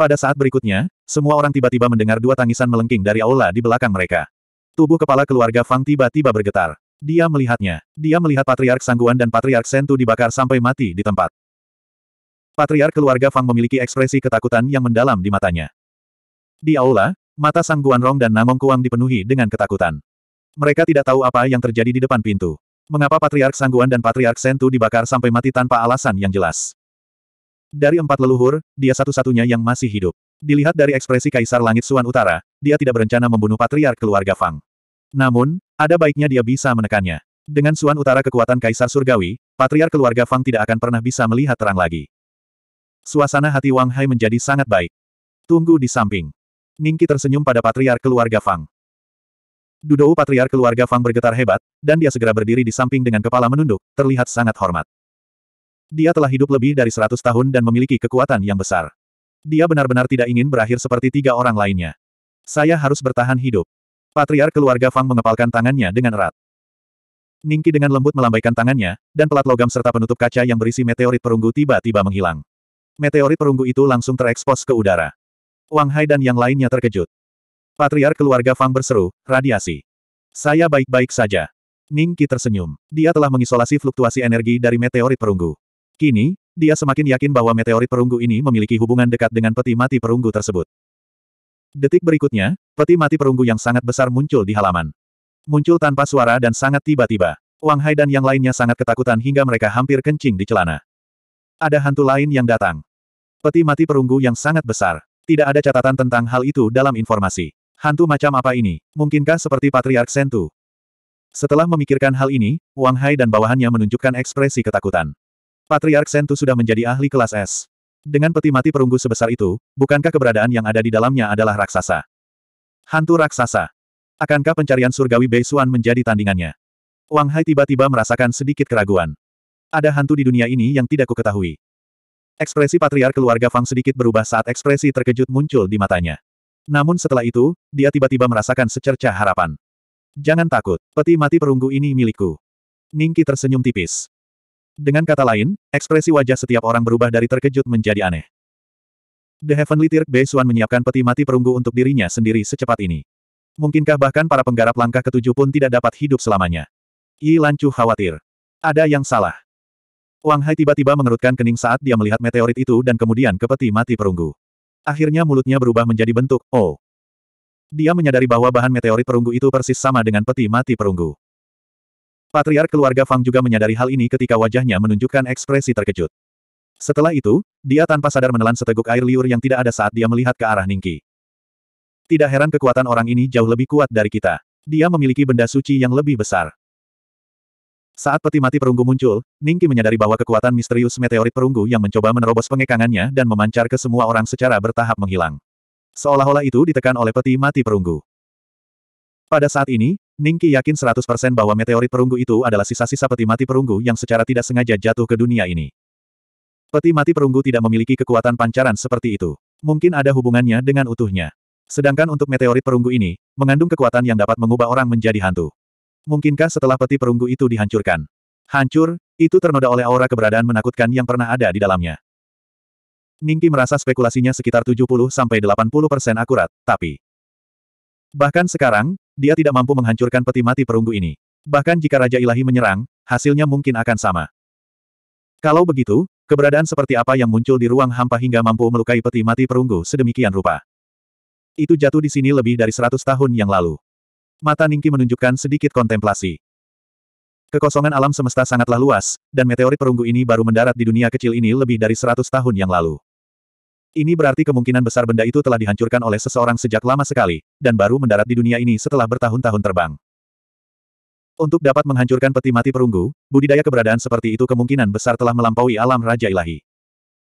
Pada saat berikutnya, semua orang tiba-tiba mendengar dua tangisan melengking dari aula di belakang mereka. Tubuh kepala keluarga Fang tiba-tiba bergetar. Dia melihatnya. Dia melihat Patriark Sangguan dan Patriark Sentu dibakar sampai mati di tempat. Patriark keluarga Fang memiliki ekspresi ketakutan yang mendalam di matanya. Di aula, mata Sang Rong dan Namong Kuang dipenuhi dengan ketakutan. Mereka tidak tahu apa yang terjadi di depan pintu. Mengapa Patriark Sangguan dan Patriark Sentu dibakar sampai mati tanpa alasan yang jelas? Dari empat leluhur, dia satu-satunya yang masih hidup. Dilihat dari ekspresi Kaisar Langit Suan Utara, dia tidak berencana membunuh Patriark keluarga Fang. Namun, ada baiknya dia bisa menekannya. Dengan Suan Utara kekuatan Kaisar Surgawi, Patriark keluarga Fang tidak akan pernah bisa melihat terang lagi. Suasana hati Wang Hai menjadi sangat baik. Tunggu di samping. Ningki tersenyum pada patriar keluarga Fang. Dudou patriar keluarga Fang bergetar hebat, dan dia segera berdiri di samping dengan kepala menunduk, terlihat sangat hormat. Dia telah hidup lebih dari seratus tahun dan memiliki kekuatan yang besar. Dia benar-benar tidak ingin berakhir seperti tiga orang lainnya. Saya harus bertahan hidup. Patriar keluarga Fang mengepalkan tangannya dengan erat. Ningki dengan lembut melambaikan tangannya, dan pelat logam serta penutup kaca yang berisi meteorit perunggu tiba-tiba menghilang. Meteorit perunggu itu langsung terekspos ke udara. Wang Hai dan yang lainnya terkejut. Patriar keluarga Fang berseru, radiasi. Saya baik-baik saja. Ning Qi tersenyum. Dia telah mengisolasi fluktuasi energi dari meteorit perunggu. Kini, dia semakin yakin bahwa meteorit perunggu ini memiliki hubungan dekat dengan peti mati perunggu tersebut. Detik berikutnya, peti mati perunggu yang sangat besar muncul di halaman. Muncul tanpa suara dan sangat tiba-tiba. Wang Hai dan yang lainnya sangat ketakutan hingga mereka hampir kencing di celana. Ada hantu lain yang datang. Peti mati perunggu yang sangat besar. Tidak ada catatan tentang hal itu dalam informasi. Hantu macam apa ini? Mungkinkah seperti Patriark Sentu? Setelah memikirkan hal ini, Wang Hai dan bawahannya menunjukkan ekspresi ketakutan. Patriark Sentu sudah menjadi ahli kelas S. Dengan peti mati perunggu sebesar itu, bukankah keberadaan yang ada di dalamnya adalah raksasa? Hantu raksasa. Akankah pencarian surgawi Bei Beisuan menjadi tandingannya? Wang Hai tiba-tiba merasakan sedikit keraguan. Ada hantu di dunia ini yang tidak kuketahui. ketahui. Ekspresi patriar keluarga Fang sedikit berubah saat ekspresi terkejut muncul di matanya. Namun setelah itu, dia tiba-tiba merasakan secerca harapan. Jangan takut, peti mati perunggu ini milikku. Ningki tersenyum tipis. Dengan kata lain, ekspresi wajah setiap orang berubah dari terkejut menjadi aneh. The Heavenly Tirk Beisuan menyiapkan peti mati perunggu untuk dirinya sendiri secepat ini. Mungkinkah bahkan para penggarap langkah ketujuh pun tidak dapat hidup selamanya? Yi Lancu khawatir. Ada yang salah. Wang Hai tiba-tiba mengerutkan kening saat dia melihat meteorit itu dan kemudian ke peti mati perunggu. Akhirnya mulutnya berubah menjadi bentuk Oh. Dia menyadari bahwa bahan meteorit perunggu itu persis sama dengan peti mati perunggu. Patriark keluarga Fang juga menyadari hal ini ketika wajahnya menunjukkan ekspresi terkejut. Setelah itu, dia tanpa sadar menelan seteguk air liur yang tidak ada saat dia melihat ke arah Ningki. Tidak heran kekuatan orang ini jauh lebih kuat dari kita. Dia memiliki benda suci yang lebih besar. Saat peti mati perunggu muncul, Ningki menyadari bahwa kekuatan misterius meteorit perunggu yang mencoba menerobos pengekangannya dan memancar ke semua orang secara bertahap menghilang. Seolah-olah itu ditekan oleh peti mati perunggu. Pada saat ini, Ningki yakin 100% bahwa meteorit perunggu itu adalah sisa-sisa peti mati perunggu yang secara tidak sengaja jatuh ke dunia ini. Peti mati perunggu tidak memiliki kekuatan pancaran seperti itu. Mungkin ada hubungannya dengan utuhnya. Sedangkan untuk meteorit perunggu ini, mengandung kekuatan yang dapat mengubah orang menjadi hantu. Mungkinkah setelah peti perunggu itu dihancurkan? Hancur, itu ternoda oleh aura keberadaan menakutkan yang pernah ada di dalamnya. Ningki merasa spekulasinya sekitar 70-80% akurat, tapi... Bahkan sekarang, dia tidak mampu menghancurkan peti mati perunggu ini. Bahkan jika Raja Ilahi menyerang, hasilnya mungkin akan sama. Kalau begitu, keberadaan seperti apa yang muncul di ruang hampa hingga mampu melukai peti mati perunggu sedemikian rupa. Itu jatuh di sini lebih dari seratus tahun yang lalu. Mata Ningki menunjukkan sedikit kontemplasi. Kekosongan alam semesta sangatlah luas, dan meteorit perunggu ini baru mendarat di dunia kecil ini lebih dari 100 tahun yang lalu. Ini berarti kemungkinan besar benda itu telah dihancurkan oleh seseorang sejak lama sekali, dan baru mendarat di dunia ini setelah bertahun-tahun terbang. Untuk dapat menghancurkan peti mati perunggu, budidaya keberadaan seperti itu kemungkinan besar telah melampaui alam Raja Ilahi.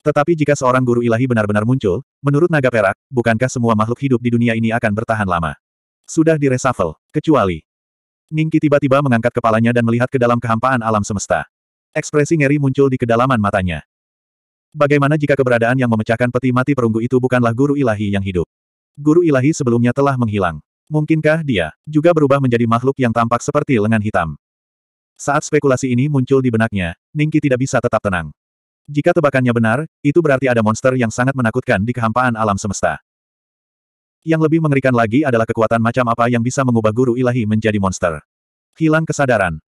Tetapi jika seorang guru ilahi benar-benar muncul, menurut naga perak, bukankah semua makhluk hidup di dunia ini akan bertahan lama? Sudah diresafel, kecuali. Ningki tiba-tiba mengangkat kepalanya dan melihat ke dalam kehampaan alam semesta. Ekspresi ngeri muncul di kedalaman matanya. Bagaimana jika keberadaan yang memecahkan peti mati perunggu itu bukanlah guru ilahi yang hidup? Guru ilahi sebelumnya telah menghilang. Mungkinkah dia juga berubah menjadi makhluk yang tampak seperti lengan hitam? Saat spekulasi ini muncul di benaknya, Ningki tidak bisa tetap tenang. Jika tebakannya benar, itu berarti ada monster yang sangat menakutkan di kehampaan alam semesta. Yang lebih mengerikan lagi adalah kekuatan macam apa yang bisa mengubah guru ilahi menjadi monster. Hilang kesadaran.